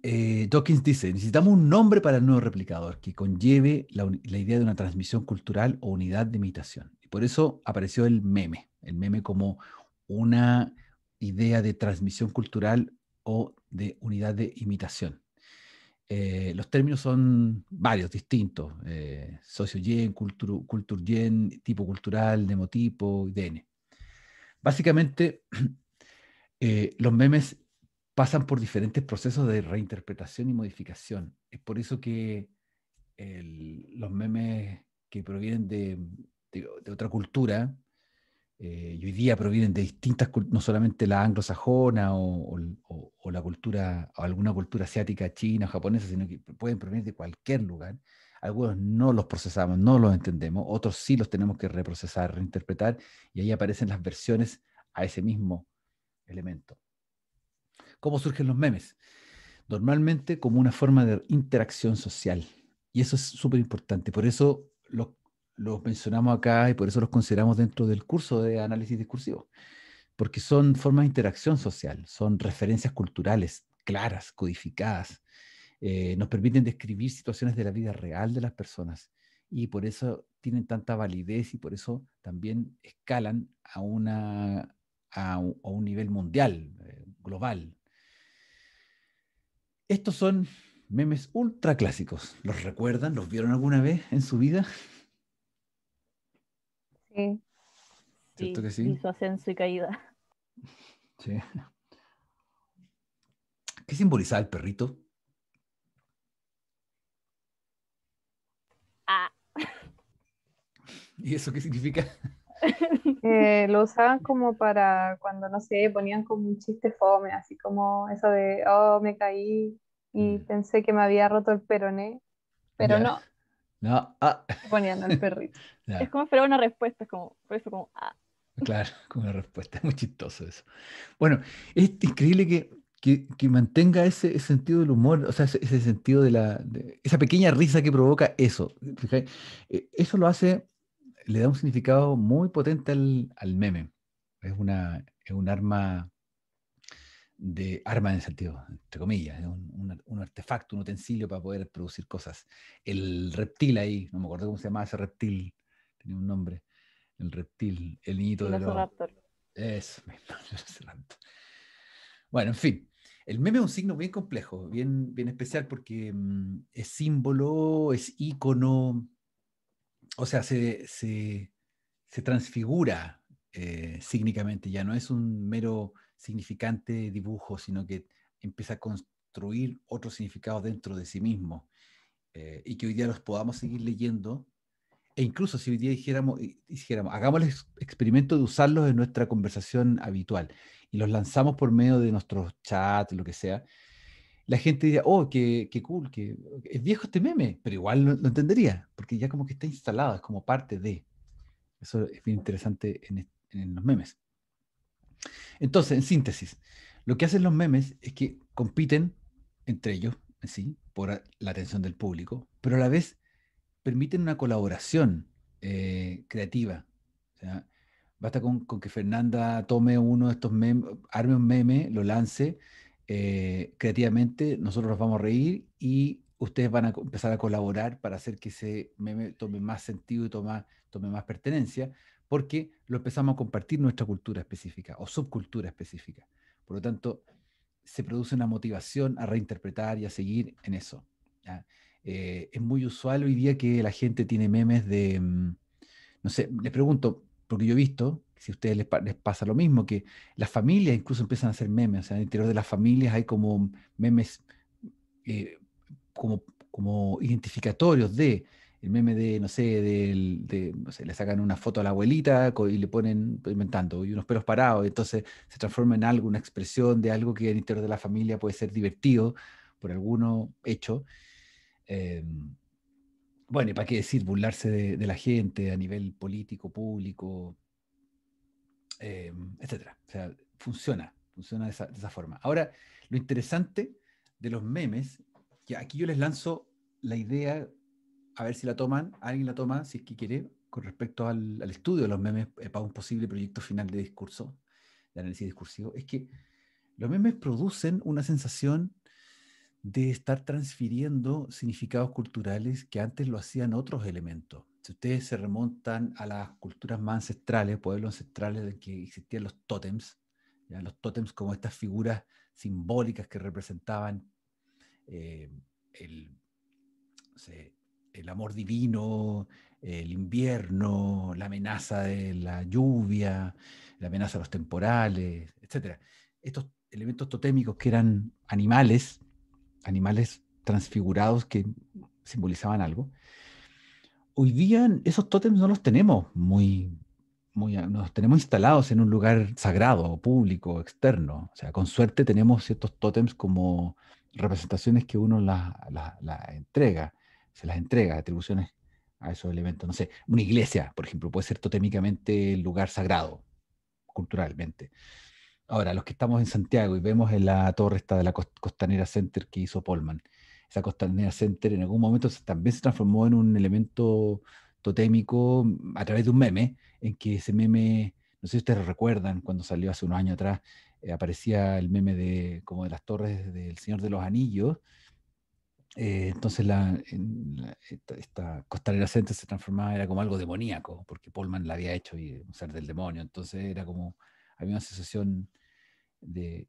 eh, Dawkins dice, necesitamos un nombre para el nuevo replicador que conlleve la, la, idea de una transmisión cultural o unidad de imitación. Y por eso apareció el meme, el meme como una idea de transmisión cultural o de unidad de imitación. Eh, los términos son varios, distintos, eh, socio socio-gen, cultur, gen tipo cultural, demotipo, IDN. Básicamente, eh, los memes pasan por diferentes procesos de reinterpretación y modificación. Es por eso que los memes que provienen de otra cultura eh, hoy día provienen de distintas culturas, no solamente la anglosajona o, la cultura, o alguna cultura asiática, china o japonesa, sino que pueden provenir de cualquier lugar. Algunos no los procesamos, no los entendemos, otros sí los tenemos que reprocesar, reinterpretar, y ahí aparecen las versiones a ese mismo elemento. ¿Cómo surgen los memes? Normalmente como una forma de interacción social, y eso es súper importante, por eso los los mencionamos acá y por eso los consideramos dentro del curso de análisis discursivo, porque son formas de interacción social, son referencias culturales claras, codificadas, eh, nos permiten describir situaciones de la vida real de las personas y por eso tienen tanta validez y por eso también escalan a, una, a, un, nivel mundial, eh, global. Estos son memes ultra clásicos. ¿Los recuerdan? ¿Los vieron alguna vez en su vida? que sí? Y su ascenso y caída. Sí. ¿Qué simbolizaba el perrito? Ah. ¿Y eso qué significa? Eh, lo usaban como para cuando, no sé, ponían como un chiste fome, así como eso de, oh, me caí y mm. pensé que me había roto el peroné, pero no. No, ah. Ponían al perrito. Es como esperar una respuesta, es como, por eso como, ah. Claro, como una respuesta, Es muy chistoso eso. Bueno, es increíble que, que, mantenga ese, sentido del humor, o sea, ese, sentido de la, esa pequeña risa que provoca eso. E, eso lo hace, le da un significado muy potente al, meme. Es, una, es un arma de arma en sentido, entre comillas, un, un, artefacto, un utensilio para poder producir cosas. El reptil ahí, no me acuerdo cómo se llamaba ese reptil, tenía un nombre, el reptil, el niñito de los... Eso, Bueno, en fin, el meme es un signo bien complejo, bien, bien especial porque mm, es símbolo, es ícono, o sea, se, transfigura eh, ya no es un mero significante dibujo, sino que empieza a construir otros significados dentro de sí mismo eh, y que hoy día los podamos seguir leyendo. E incluso si hoy día dijéramos, eh, hagamos el experimento de usarlos en nuestra conversación habitual y los lanzamos por medio de nuestros chats, lo que sea, la gente diría, oh, qué, qué cool, qué es viejo este meme, pero igual lo, entendería, porque ya como que está instalado, es como parte de. Eso es bien interesante en los memes. Entonces, en síntesis, lo que hacen los memes es que compiten entre ellos, sí, por la atención del público, pero a la vez permiten una colaboración eh, creativa. basta con, que Fernanda tome uno de estos memes, arme un meme, lo lance eh, creativamente, nosotros nos vamos a reír y ustedes van a empezar a colaborar para hacer que ese meme tome más sentido y tome más pertenencia, porque lo empezamos a compartir nuestra cultura específica o subcultura específica. Por lo tanto, se produce una motivación a reinterpretar y a seguir en eso. Eh, es muy usual hoy día que la gente tiene memes de, mm, no sé, les pregunto, porque yo he visto, si a ustedes les, pasa lo mismo, que las familias incluso empiezan a hacer memes, o sea, en el interior de las familias hay como memes eh, como, como identificatorios de el meme de, no sé, le sacan una foto a la abuelita y le ponen, inventando, y unos pelos parados, entonces se transforma en algo, una expresión de algo que el interior de la familia puede ser divertido por alguno hecho. Em, bueno, y para qué decir, burlarse de, la gente a nivel político, público, em, etc. O sea, funciona, funciona de esa, forma. Ahora, lo interesante de los memes, que aquí yo les lanzo la idea a ver si la toman, alguien la toma, si es que quiere, con respecto al, estudio de los memes eh, para un posible proyecto final de discurso, de análisis discursivo, es que los memes producen una sensación de estar transfiriendo significados culturales que antes lo hacían otros elementos. Si ustedes se remontan a las culturas más ancestrales, pueblos ancestrales en que existían los tótems, los tótems como estas figuras simbólicas que representaban eh, el, el amor divino, el invierno, la amenaza de la lluvia, la amenaza de los temporales, etc. Estos elementos totémicos que eran animales, animales transfigurados que simbolizaban algo, hoy día esos tótems no los tenemos muy, muy, nos tenemos instalados en un lugar sagrado, público, externo. O sea, con suerte tenemos ciertos tótems como representaciones que uno las la entrega se las entrega, atribuciones a esos elementos. No sé, una iglesia, por ejemplo, puede ser totémicamente el lugar sagrado, culturalmente. Ahora, los que estamos en Santiago y vemos en la torre esta de la Costanera Center que hizo Polman, esa Costanera Center en algún momento también se transformó en un elemento totémico mm, a través de un meme, en que ese meme, no sé si ustedes recuerdan, cuando salió hace unos años atrás, eh, aparecía el meme de como de las torres del Señor de los Anillos, eh, entonces la, esta, costalera centro se transformaba, era como algo demoníaco, porque Polman la había hecho y un ser del demonio. Entonces era como, había una sensación de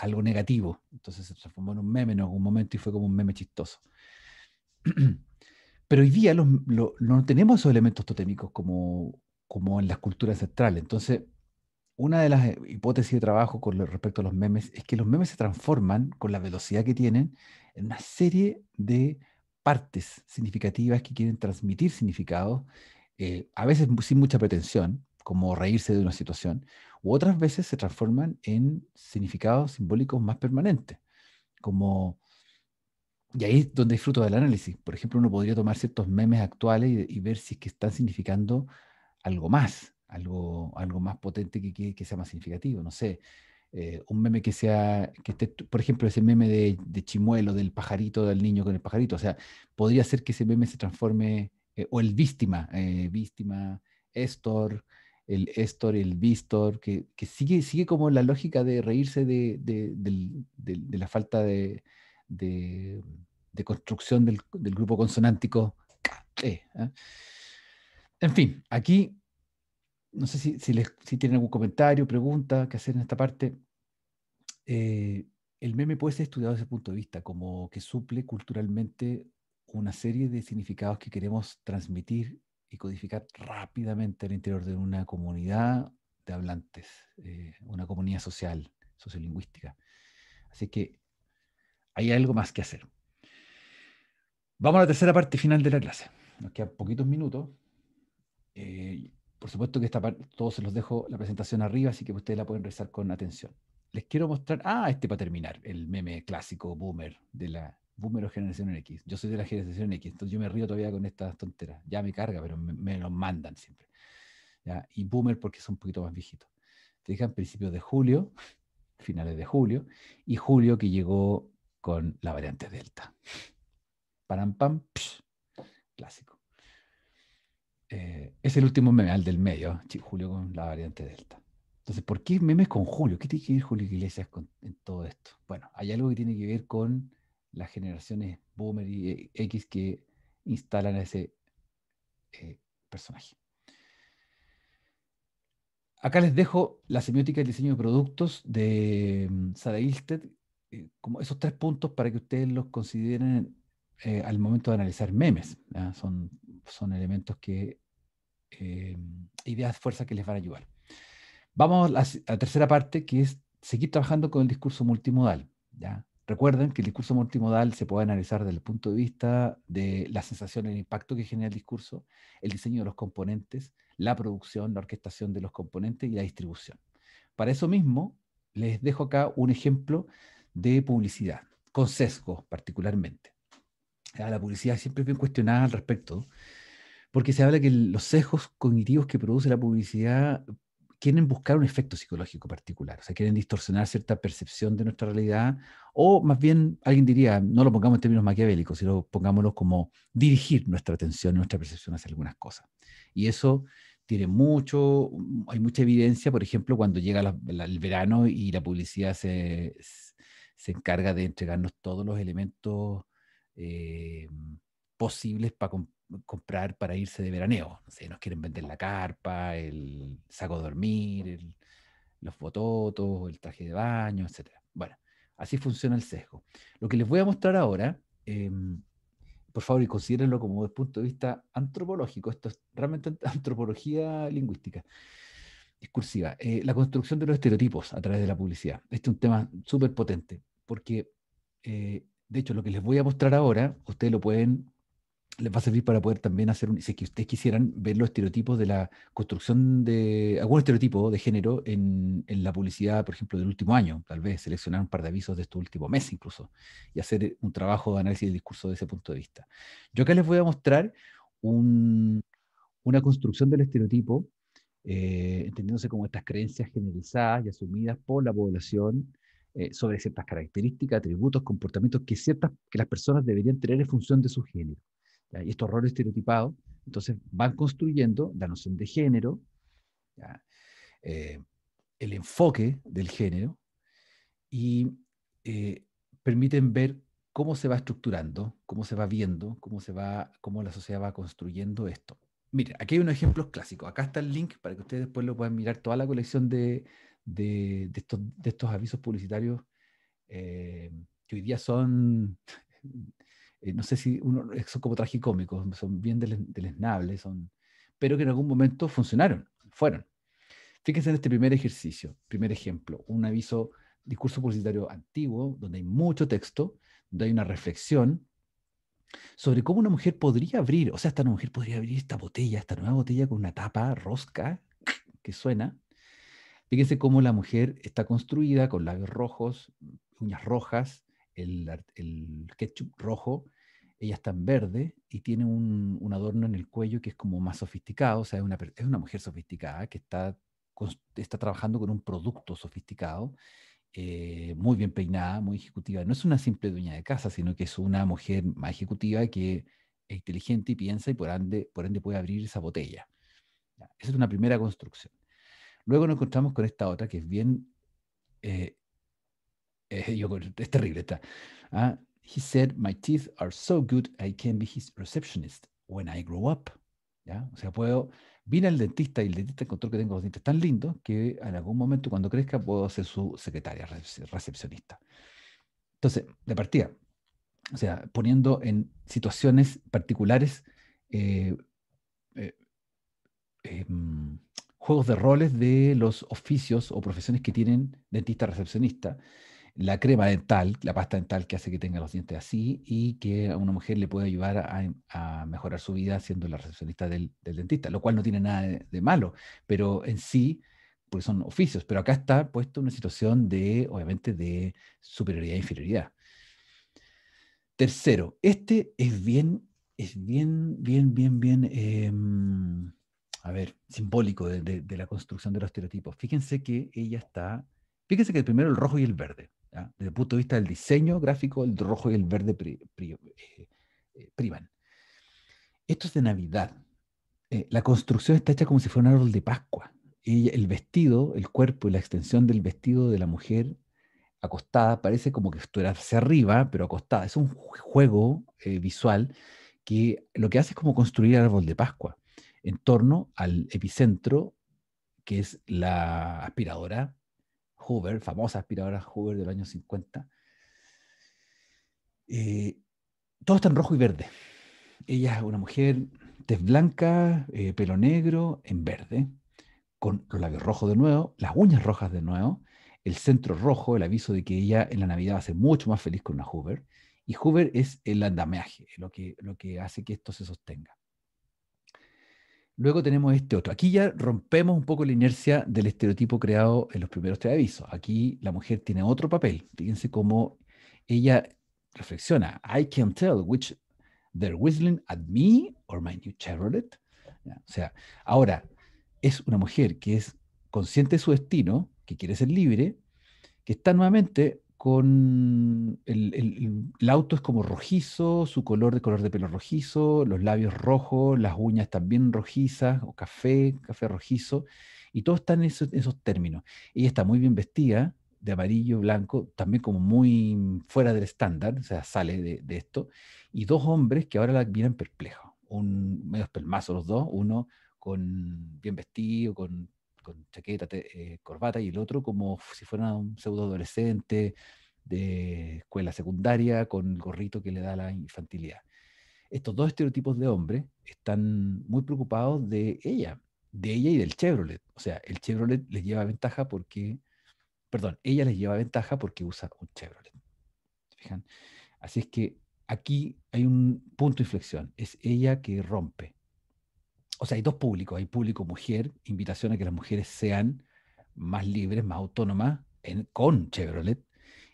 algo negativo. Entonces se transformó en un meme en algún momento y fue como un meme chistoso. Pero hoy día los, no tenemos esos elementos totémicos como, como en las culturas ancestrales. Entonces, una de las eh, hipótesis de trabajo con respecto a los memes es que los memes se transforman con la velocidad que tienen en una serie de partes significativas que quieren transmitir significados, eh, a veces sin mucha pretensión, como reírse de una situación, u otras veces se transforman en significados simbólicos más permanentes, como... Y ahí es donde disfruto del análisis. Por ejemplo, uno podría tomar ciertos memes actuales y ver si es que están significando algo más, algo, algo más potente que, sea más significativo, no sé. Eh, un meme que sea, que esté, por ejemplo, ese meme de, Chimuelo, del pajarito, del niño con el pajarito, o sea, podría ser que ese meme se transforme, eh, o el víctima, Vístima, eh, víctima, Estor, el Estor, el Vístor, que, sigue, sigue como la lógica de reírse de, la falta de, construcción del, del, grupo consonántico. E, en fin, aquí no sé si, tienen algún comentario, pregunta que hacer en esta parte. Eh, el meme puede ser estudiado desde ese punto de vista, como que suple culturalmente una serie de significados que queremos transmitir y codificar rápidamente al interior de una comunidad de hablantes, eh, una comunidad social, sociolingüística. Así que hay algo más que hacer. Vamos a la tercera parte final de la clase. Nos quedan poquitos minutos. Eh, por supuesto que esta parte, todos se los dejo la presentación arriba, así que ustedes la pueden revisar con atención. Les quiero mostrar, ah, este para terminar, el meme clásico boomer de la boomer o generación X. Yo soy de la generación X, entonces yo me río todavía con estas tonteras. Ya me carga, pero me, lo mandan siempre. Y boomer porque es un poquito más viejito. Te dejan principios de julio, finales de julio, y julio que llegó con la variante Delta. Param pam, clásico. Eh, es el último meme, al del medio, Julio con la variante Delta. Entonces, ¿por qué memes con Julio? ¿Qué tiene que ver Julio Iglesias con, en todo esto? Bueno, hay algo que tiene que ver con las generaciones boomer y eh, X que instalan a ese eh, personaje. Acá les dejo la semiótica del diseño de productos de mm, Sada Ilsted, como esos tres puntos para que ustedes los consideren al momento de analizar memes. Son, son elementos que eh, ideas ideas, fuerza que les van a ayudar. Vamos a la, tercera parte, que es seguir trabajando con el discurso multimodal. ¿ya? Recuerden que el discurso multimodal se puede analizar desde el punto de vista de la sensación, el impacto que genera el discurso, el diseño de los componentes, la producción, la orquestación de los componentes y la distribución. Para eso mismo, les dejo acá un ejemplo de publicidad, con sesgo particularmente. La publicidad siempre es bien cuestionada al respecto porque se habla que los sesgos cognitivos que produce la publicidad quieren buscar un efecto psicológico particular, o sea, quieren distorsionar cierta percepción de nuestra realidad, o más bien, alguien diría, no lo pongamos en términos maquiavélicos, sino pongámoslo como dirigir nuestra atención, nuestra percepción hacia algunas cosas. Y eso tiene mucho, hay mucha evidencia, por ejemplo, cuando llega el verano y la publicidad se, se encarga de entregarnos todos los elementos eh, posibles para comprar para irse de veraneo. No sé, nos quieren vender la carpa, el saco de dormir, los bototos, el traje de baño, etc. Bueno, así funciona el sesgo. Lo que les voy a mostrar ahora, em, por favor, y considérenlo como desde el punto de vista antropológico, esto es realmente antropología lingüística discursiva, eh, la construcción de los estereotipos a través de la publicidad. Este es un tema súper potente, porque eh, de hecho lo que les voy a mostrar ahora, ustedes lo pueden les va a servir para poder también hacer un. Si que ustedes quisieran ver los estereotipos de la construcción de. algún estereotipo de género en, la publicidad, por ejemplo, del último año, tal vez seleccionar un par de avisos de este último mes incluso, y hacer un trabajo de análisis del discurso de ese punto de vista. Yo acá les voy a mostrar una construcción del estereotipo, eh, entendiéndose como estas creencias generalizadas y asumidas por la población eh, sobre ciertas características, atributos, comportamientos que, ciertas, que las personas deberían tener en función de su género y estos errores estereotipados, entonces van construyendo la noción de género, eh, el enfoque del género y eh, permiten ver cómo se va estructurando, cómo se va viendo, cómo, se va, cómo la sociedad va construyendo esto. Mire, aquí hay unos ejemplos clásicos. Acá está el link para que ustedes después lo puedan mirar toda la colección de, estos, avisos publicitarios eh, que hoy día son eh, no sé si uno, eh, son como tragicómicos, son bien deleznables, son, pero que en algún momento funcionaron, fueron. Fíjense en este primer ejercicio, primer ejemplo, un aviso, discurso publicitario antiguo, donde hay mucho texto, donde hay una reflexión sobre cómo una mujer podría abrir, o sea, esta mujer podría abrir esta botella, esta nueva botella con una tapa rosca que suena. Fíjense cómo la mujer está construida con labios rojos, uñas rojas, el, el ketchup rojo, ella está en verde y tiene un, adorno en el cuello que es como más sofisticado, o sea, es una, es una mujer sofisticada que está, está trabajando con un producto sofisticado eh, muy bien peinada, muy ejecutiva. No es una simple dueña de casa, sino que es una mujer más ejecutiva que es inteligente y piensa y por ende, puede abrir esa botella. esa es una primera construcción. Luego nos encontramos con esta otra que es bien... Eh, eh, yo, es terrible esta. ¿ah? he said, my teeth are so good, I can be his receptionist when I grow up. O sea, puedo, vine al dentista y el dentista encontró que tengo los dientes tan lindos que en algún momento cuando crezca puedo ser su secretaria, recepcionista. Entonces, de partida, o sea, poniendo en situaciones particulares eh, eh, em, juegos de roles de los oficios o profesiones que tienen dentista recepcionista la crema dental, la pasta dental que hace que tenga los dientes así y que a una mujer le puede ayudar a, mejorar su vida siendo la recepcionista del, dentista, lo cual no tiene nada de, malo, pero en sí, pues son oficios, pero acá está puesto una situación de, obviamente, de superioridad e inferioridad. Tercero, este es bien, es bien, bien, bien, bien, em, a ver, simbólico de, de la construcción de los estereotipos. Fíjense que ella está Fíjense que primero el rojo y el verde. Desde el punto de vista del diseño gráfico, el rojo y el verde privan. Eh, eh, Esto es de Navidad. Eh, la construcción está hecha como si fuera un árbol de Pascua. Y el vestido, el cuerpo y la extensión del vestido de la mujer acostada parece como que estuviera hacia arriba, pero acostada. Es un juego visual que lo que hace es como construir el árbol de Pascua en torno al epicentro, que es la aspiradora Hoover, famosa aspiradora Hoover del año 50. Eh, todo está en rojo y verde. Ella es una mujer, tez blanca, eh, pelo negro, en verde, con los labios rojos de nuevo, las uñas rojas de nuevo, el centro rojo, el aviso de que ella en la Navidad va a ser mucho más feliz con una Hoover. Y Hoover es el andamiaje, lo que, lo que hace que esto se sostenga. Luego tenemos este otro. Aquí ya rompemos un poco la inercia del estereotipo creado en los primeros tres avisos. Aquí la mujer tiene otro papel. Fíjense cómo ella reflexiona. I can tell which they're whistling at me or my new Chevrolet. O sea, ahora es una mujer que es consciente de su destino, que quiere ser libre, que está nuevamente con el, auto es como rojizo, su color de color de pelo rojizo, los labios rojos, las uñas también rojizas o café, café rojizo, y todo está en esos, términos. Ella está muy bien vestida, de amarillo, blanco, también como muy fuera del estándar, o sea, sale de, esto, y dos hombres que ahora la miran perplejos, un medio espelmazo los dos, uno con bien vestido, con con chaqueta, eh, corbata, y el otro como si fuera un pseudo adolescente de escuela secundaria con el gorrito que le da la infantilidad. Estos dos estereotipos de hombre están muy preocupados de ella, de ella y del Chevrolet. O sea, el Chevrolet les lleva ventaja porque, perdón, ella les lleva ventaja porque usa un Chevrolet. fijan? Así es que aquí hay un punto de inflexión. Es ella que rompe o sea, hay dos públicos, hay público mujer, invitación a que las mujeres sean más libres, más autónomas con Chevrolet,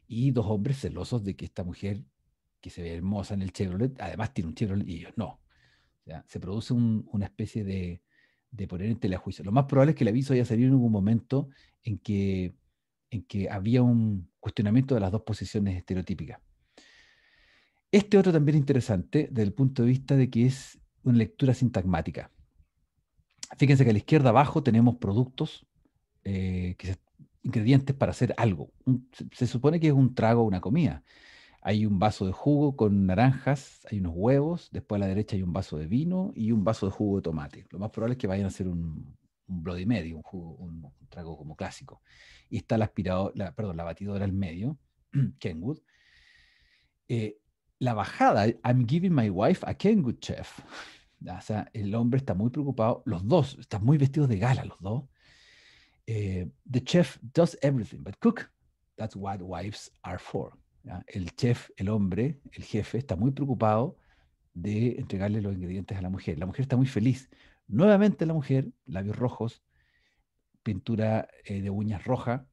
y dos hombres celosos de que esta mujer que se ve hermosa en el Chevrolet, además tiene un Chevrolet y ellos no. O sea, se produce una especie de, poner en tela juicio. Lo más probable es que el aviso haya salido en algún momento en que, en que había un cuestionamiento de las dos posiciones estereotípicas. Este otro también es interesante desde el punto de vista de que es una lectura sintagmática. Fíjense que a la izquierda abajo tenemos productos, eh, que ingredientes para hacer algo. se, supone que es un trago, una comida. Hay un vaso de jugo con naranjas, hay unos huevos, después a la derecha hay un vaso de vino y un vaso de jugo de tomate. Lo más probable es que vayan a hacer un, Bloody Mary, un, un, trago como clásico. Y está la, aspirador, perdón, la batidora al medio, Kenwood. Eh, la bajada, I'm giving my wife a Kenwood chef. O sea, el hombre está muy preocupado, los dos, están muy vestidos de gala los dos. Eh, the chef does everything but cook. That's what wives are for. El chef, el hombre, el jefe, está muy preocupado de entregarle los ingredientes a la mujer. La mujer está muy feliz. Nuevamente la mujer, labios rojos, pintura eh, de uñas roja,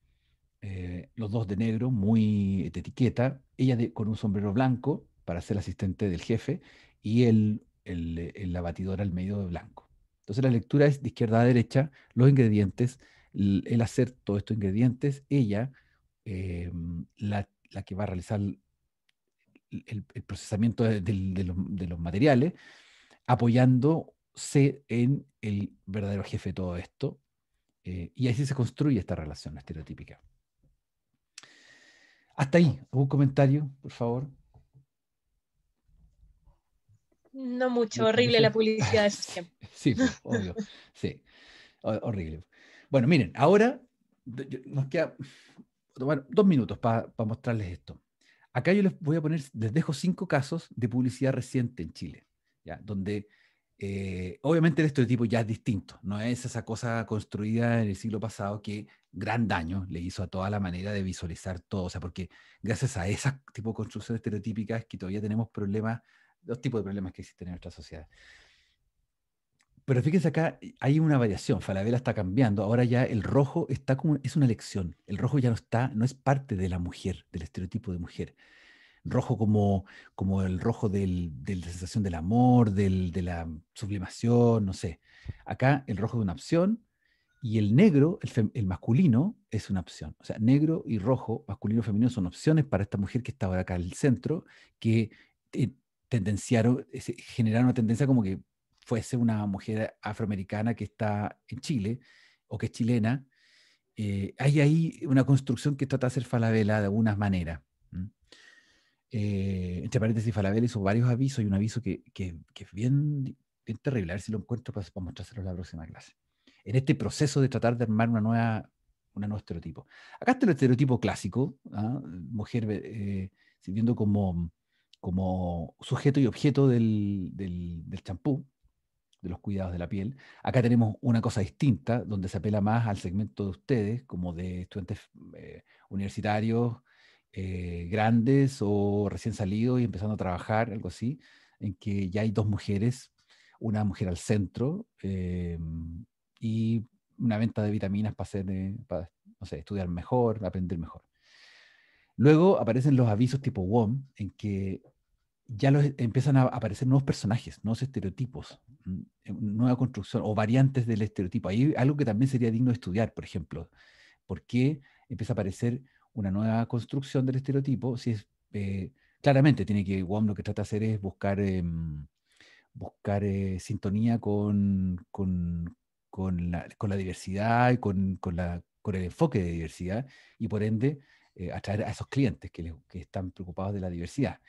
eh, los dos de negro, muy de etiqueta, ella de, con un sombrero blanco para ser asistente del jefe y el el, eh, la batidora al medio de blanco. Entonces la lectura es de izquierda a derecha, los ingredientes, el, hacer todos estos ingredientes, ella, em, la, que va a realizar el, procesamiento de, los, materiales, apoyándose en el verdadero jefe de todo esto, eh, y así se construye esta relación estereotípica. Hasta ahí, algún comentario, por favor. No mucho, horrible la publicidad de esos Sí, pues, obvio, sí, horrible. Bueno, miren, ahora nos queda tomar dos minutos para mostrarles esto. Acá yo les voy a poner, les dejo cinco casos de publicidad reciente en Chile, ¿ya? donde eh, obviamente el estereotipo ya es distinto, no es esa cosa construida en el siglo pasado que gran daño le hizo a toda la manera de visualizar todo, o sea, porque gracias a esas tipo de construcciones estereotípicas que todavía tenemos problemas los tipos de problemas que existen en nuestra sociedad. Pero fíjense acá, hay una variación, Falabella está cambiando, ahora ya el rojo está como, es una elección, el rojo ya no está, no es parte de la mujer, del estereotipo de mujer. Rojo como, como el rojo de la sensación del amor, del, de la sublimación, no sé. Acá el rojo es una opción y el negro, el, el masculino, es una opción. O sea, negro y rojo, masculino y femenino son opciones para esta mujer que está ahora acá en el centro, que eh, tendenciaron, eh, generaron una tendencia como que fuese una mujer afroamericana que está en Chile o que es chilena, eh, hay ahí una construcción que trata de hacer Falabella de algunas maneras eh, entre paréntesis, Falabella hizo varios avisos y un aviso que, que, es bien, bien, terrible. A ver si lo encuentro para, para mostrárselo la próxima clase. En este proceso de tratar de armar una nueva, una nuevo estereotipo. Acá está el estereotipo clásico, ¿ah? mujer eh, sirviendo como como sujeto y objeto del champú, de los cuidados de la piel. Acá tenemos una cosa distinta, donde se apela más al segmento de ustedes, como de estudiantes eh, universitarios eh, grandes o recién salidos y empezando a trabajar, algo así, en que ya hay dos mujeres, una mujer al centro eh, y una venta de vitaminas para, hacer, estudiar mejor, aprender mejor. Luego aparecen los avisos tipo WOM, en que ya los, e, empiezan a aparecer nuevos personajes, nuevos estereotipos, mm, nueva construcción o variantes del estereotipo. Hay algo que también sería digno de estudiar, por ejemplo, por qué empieza a aparecer una nueva construcción del estereotipo, si es, eh, claramente tiene que, WOM lo que trata de hacer es buscar, em, buscar eh, sintonía con, la, diversidad y con, la, con el enfoque de diversidad y por ende eh, atraer a esos clientes que, están preocupados de la diversidad.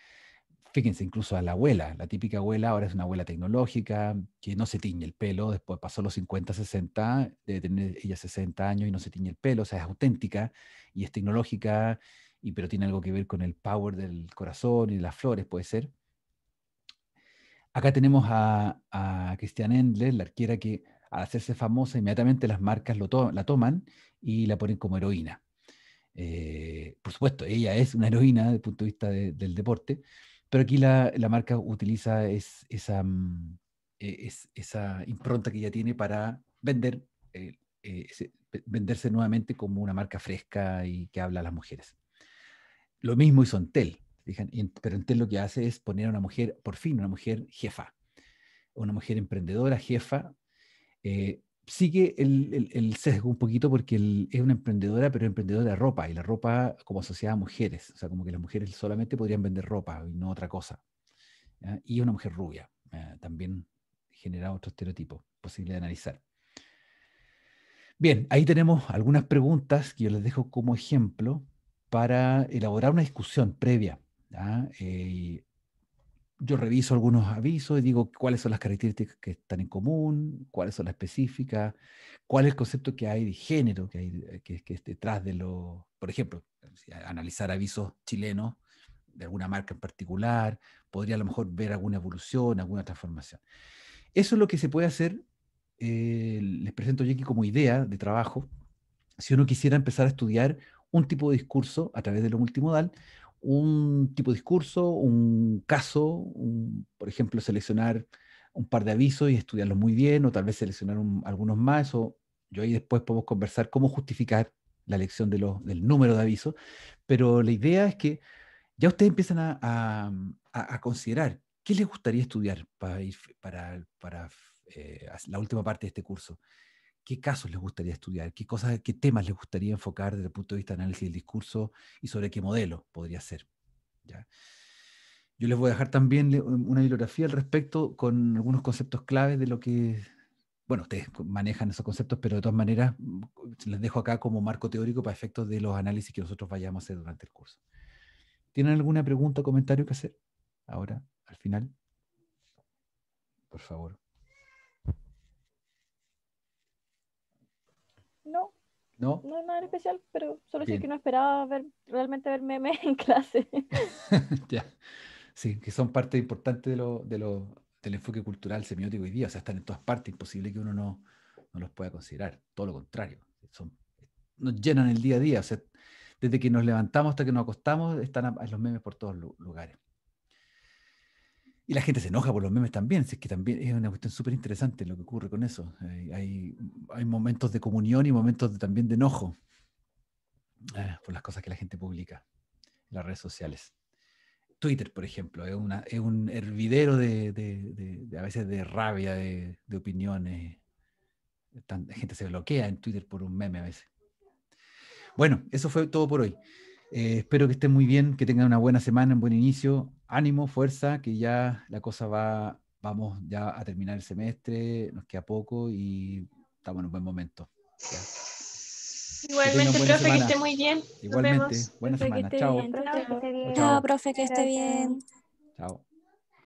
Fíjense, incluso a la abuela, la típica abuela ahora es una abuela tecnológica, que no se tiñe el pelo, después pasó los 50, 60, debe tener ella 60 años y no se tiñe el pelo, o sea, es auténtica y es tecnológica, y, pero tiene algo que ver con el power del corazón y las flores, puede ser. Acá tenemos a, a Christian Endler, la arquera que al hacerse famosa inmediatamente las marcas la toman y la ponen como heroína. Eh, por supuesto, ella es una heroína desde el punto de vista del deporte, pero aquí la, marca utiliza es, esa, mm, e, es, esa impronta que ella tiene para vender, eh, eh, venderse nuevamente como una marca fresca y que habla a las mujeres. Lo mismo hizo Entel, pero Entel lo que hace es poner a una mujer, por fin, una mujer jefa, una mujer emprendedora, jefa, eh, sigue el, el, sesgo un poquito porque él es una emprendedora, pero emprendedora de ropa, y la ropa como asociada a mujeres, o sea, como que las mujeres solamente podrían vender ropa y no otra cosa. Y una mujer rubia, también genera otro estereotipo, posible de analizar. Bien, ahí tenemos algunas preguntas que yo les dejo como ejemplo para elaborar una discusión previa. Eh, yo reviso algunos avisos y digo cuáles son las características que están en común, cuáles son las específicas, cuál es el concepto que hay de género que hay eh, que, es detrás de lo, por ejemplo, analizar avisos chilenos de alguna marca en particular, podría a lo mejor ver alguna evolución, alguna transformación. Eso es lo que se puede hacer, eh, les presento yo aquí como idea de trabajo, si uno quisiera empezar a estudiar un tipo de discurso a través de lo multimodal un tipo de discurso, un caso, por ejemplo, seleccionar un par de avisos y estudiarlos muy bien, o tal vez seleccionar algunos más, o yo ahí después podemos conversar cómo justificar la elección del número de avisos, pero la idea es que ya ustedes empiezan a, mm, considerar qué les gustaría estudiar para, para, eh, la última parte de este curso qué casos les gustaría estudiar, qué cosas, qué temas les gustaría enfocar desde el punto de vista de análisis del discurso y sobre qué modelo podría ser. ¿ya? Yo les voy a dejar también una bibliografía al respecto con algunos conceptos claves de lo que, bueno, ustedes manejan esos conceptos, pero de todas maneras mm, les dejo acá como marco teórico para efectos de los análisis que nosotros vayamos a hacer durante el curso. ¿Tienen alguna pregunta o comentario que hacer? Ahora, al final. Por favor. ¿No? No, nada en especial, pero solo decir que no esperaba ver, realmente ver memes en clase. ya. Sí, que son parte importante de del enfoque cultural semiótico hoy día. O sea, están en todas partes, imposible que uno no, no los pueda considerar. Todo lo contrario. Son, nos llenan el día a día. O sea, desde que nos levantamos hasta que nos acostamos, están los memes por todos los lugares. Y la gente se enoja por los memes también, es que también es una cuestión súper interesante lo que ocurre con eso. Hay, hay, momentos de comunión y momentos de, también de enojo eh, por las cosas que la gente publica en las redes sociales. Twitter, por ejemplo, es, una, es un hervidero de, a veces de rabia, de, opiniones. la gente se bloquea en Twitter por un meme a veces. Bueno, eso fue todo por hoy. Eh, espero que estén muy bien, que tengan una buena semana, un buen inicio. Ánimo, fuerza, que ya la cosa va, vamos ya a terminar el semestre, nos queda poco y estamos en un buen momento. Igualmente, profe, que esté muy bien. Igualmente, buena semana. Chao. Chao, profe, que esté bien. Chao.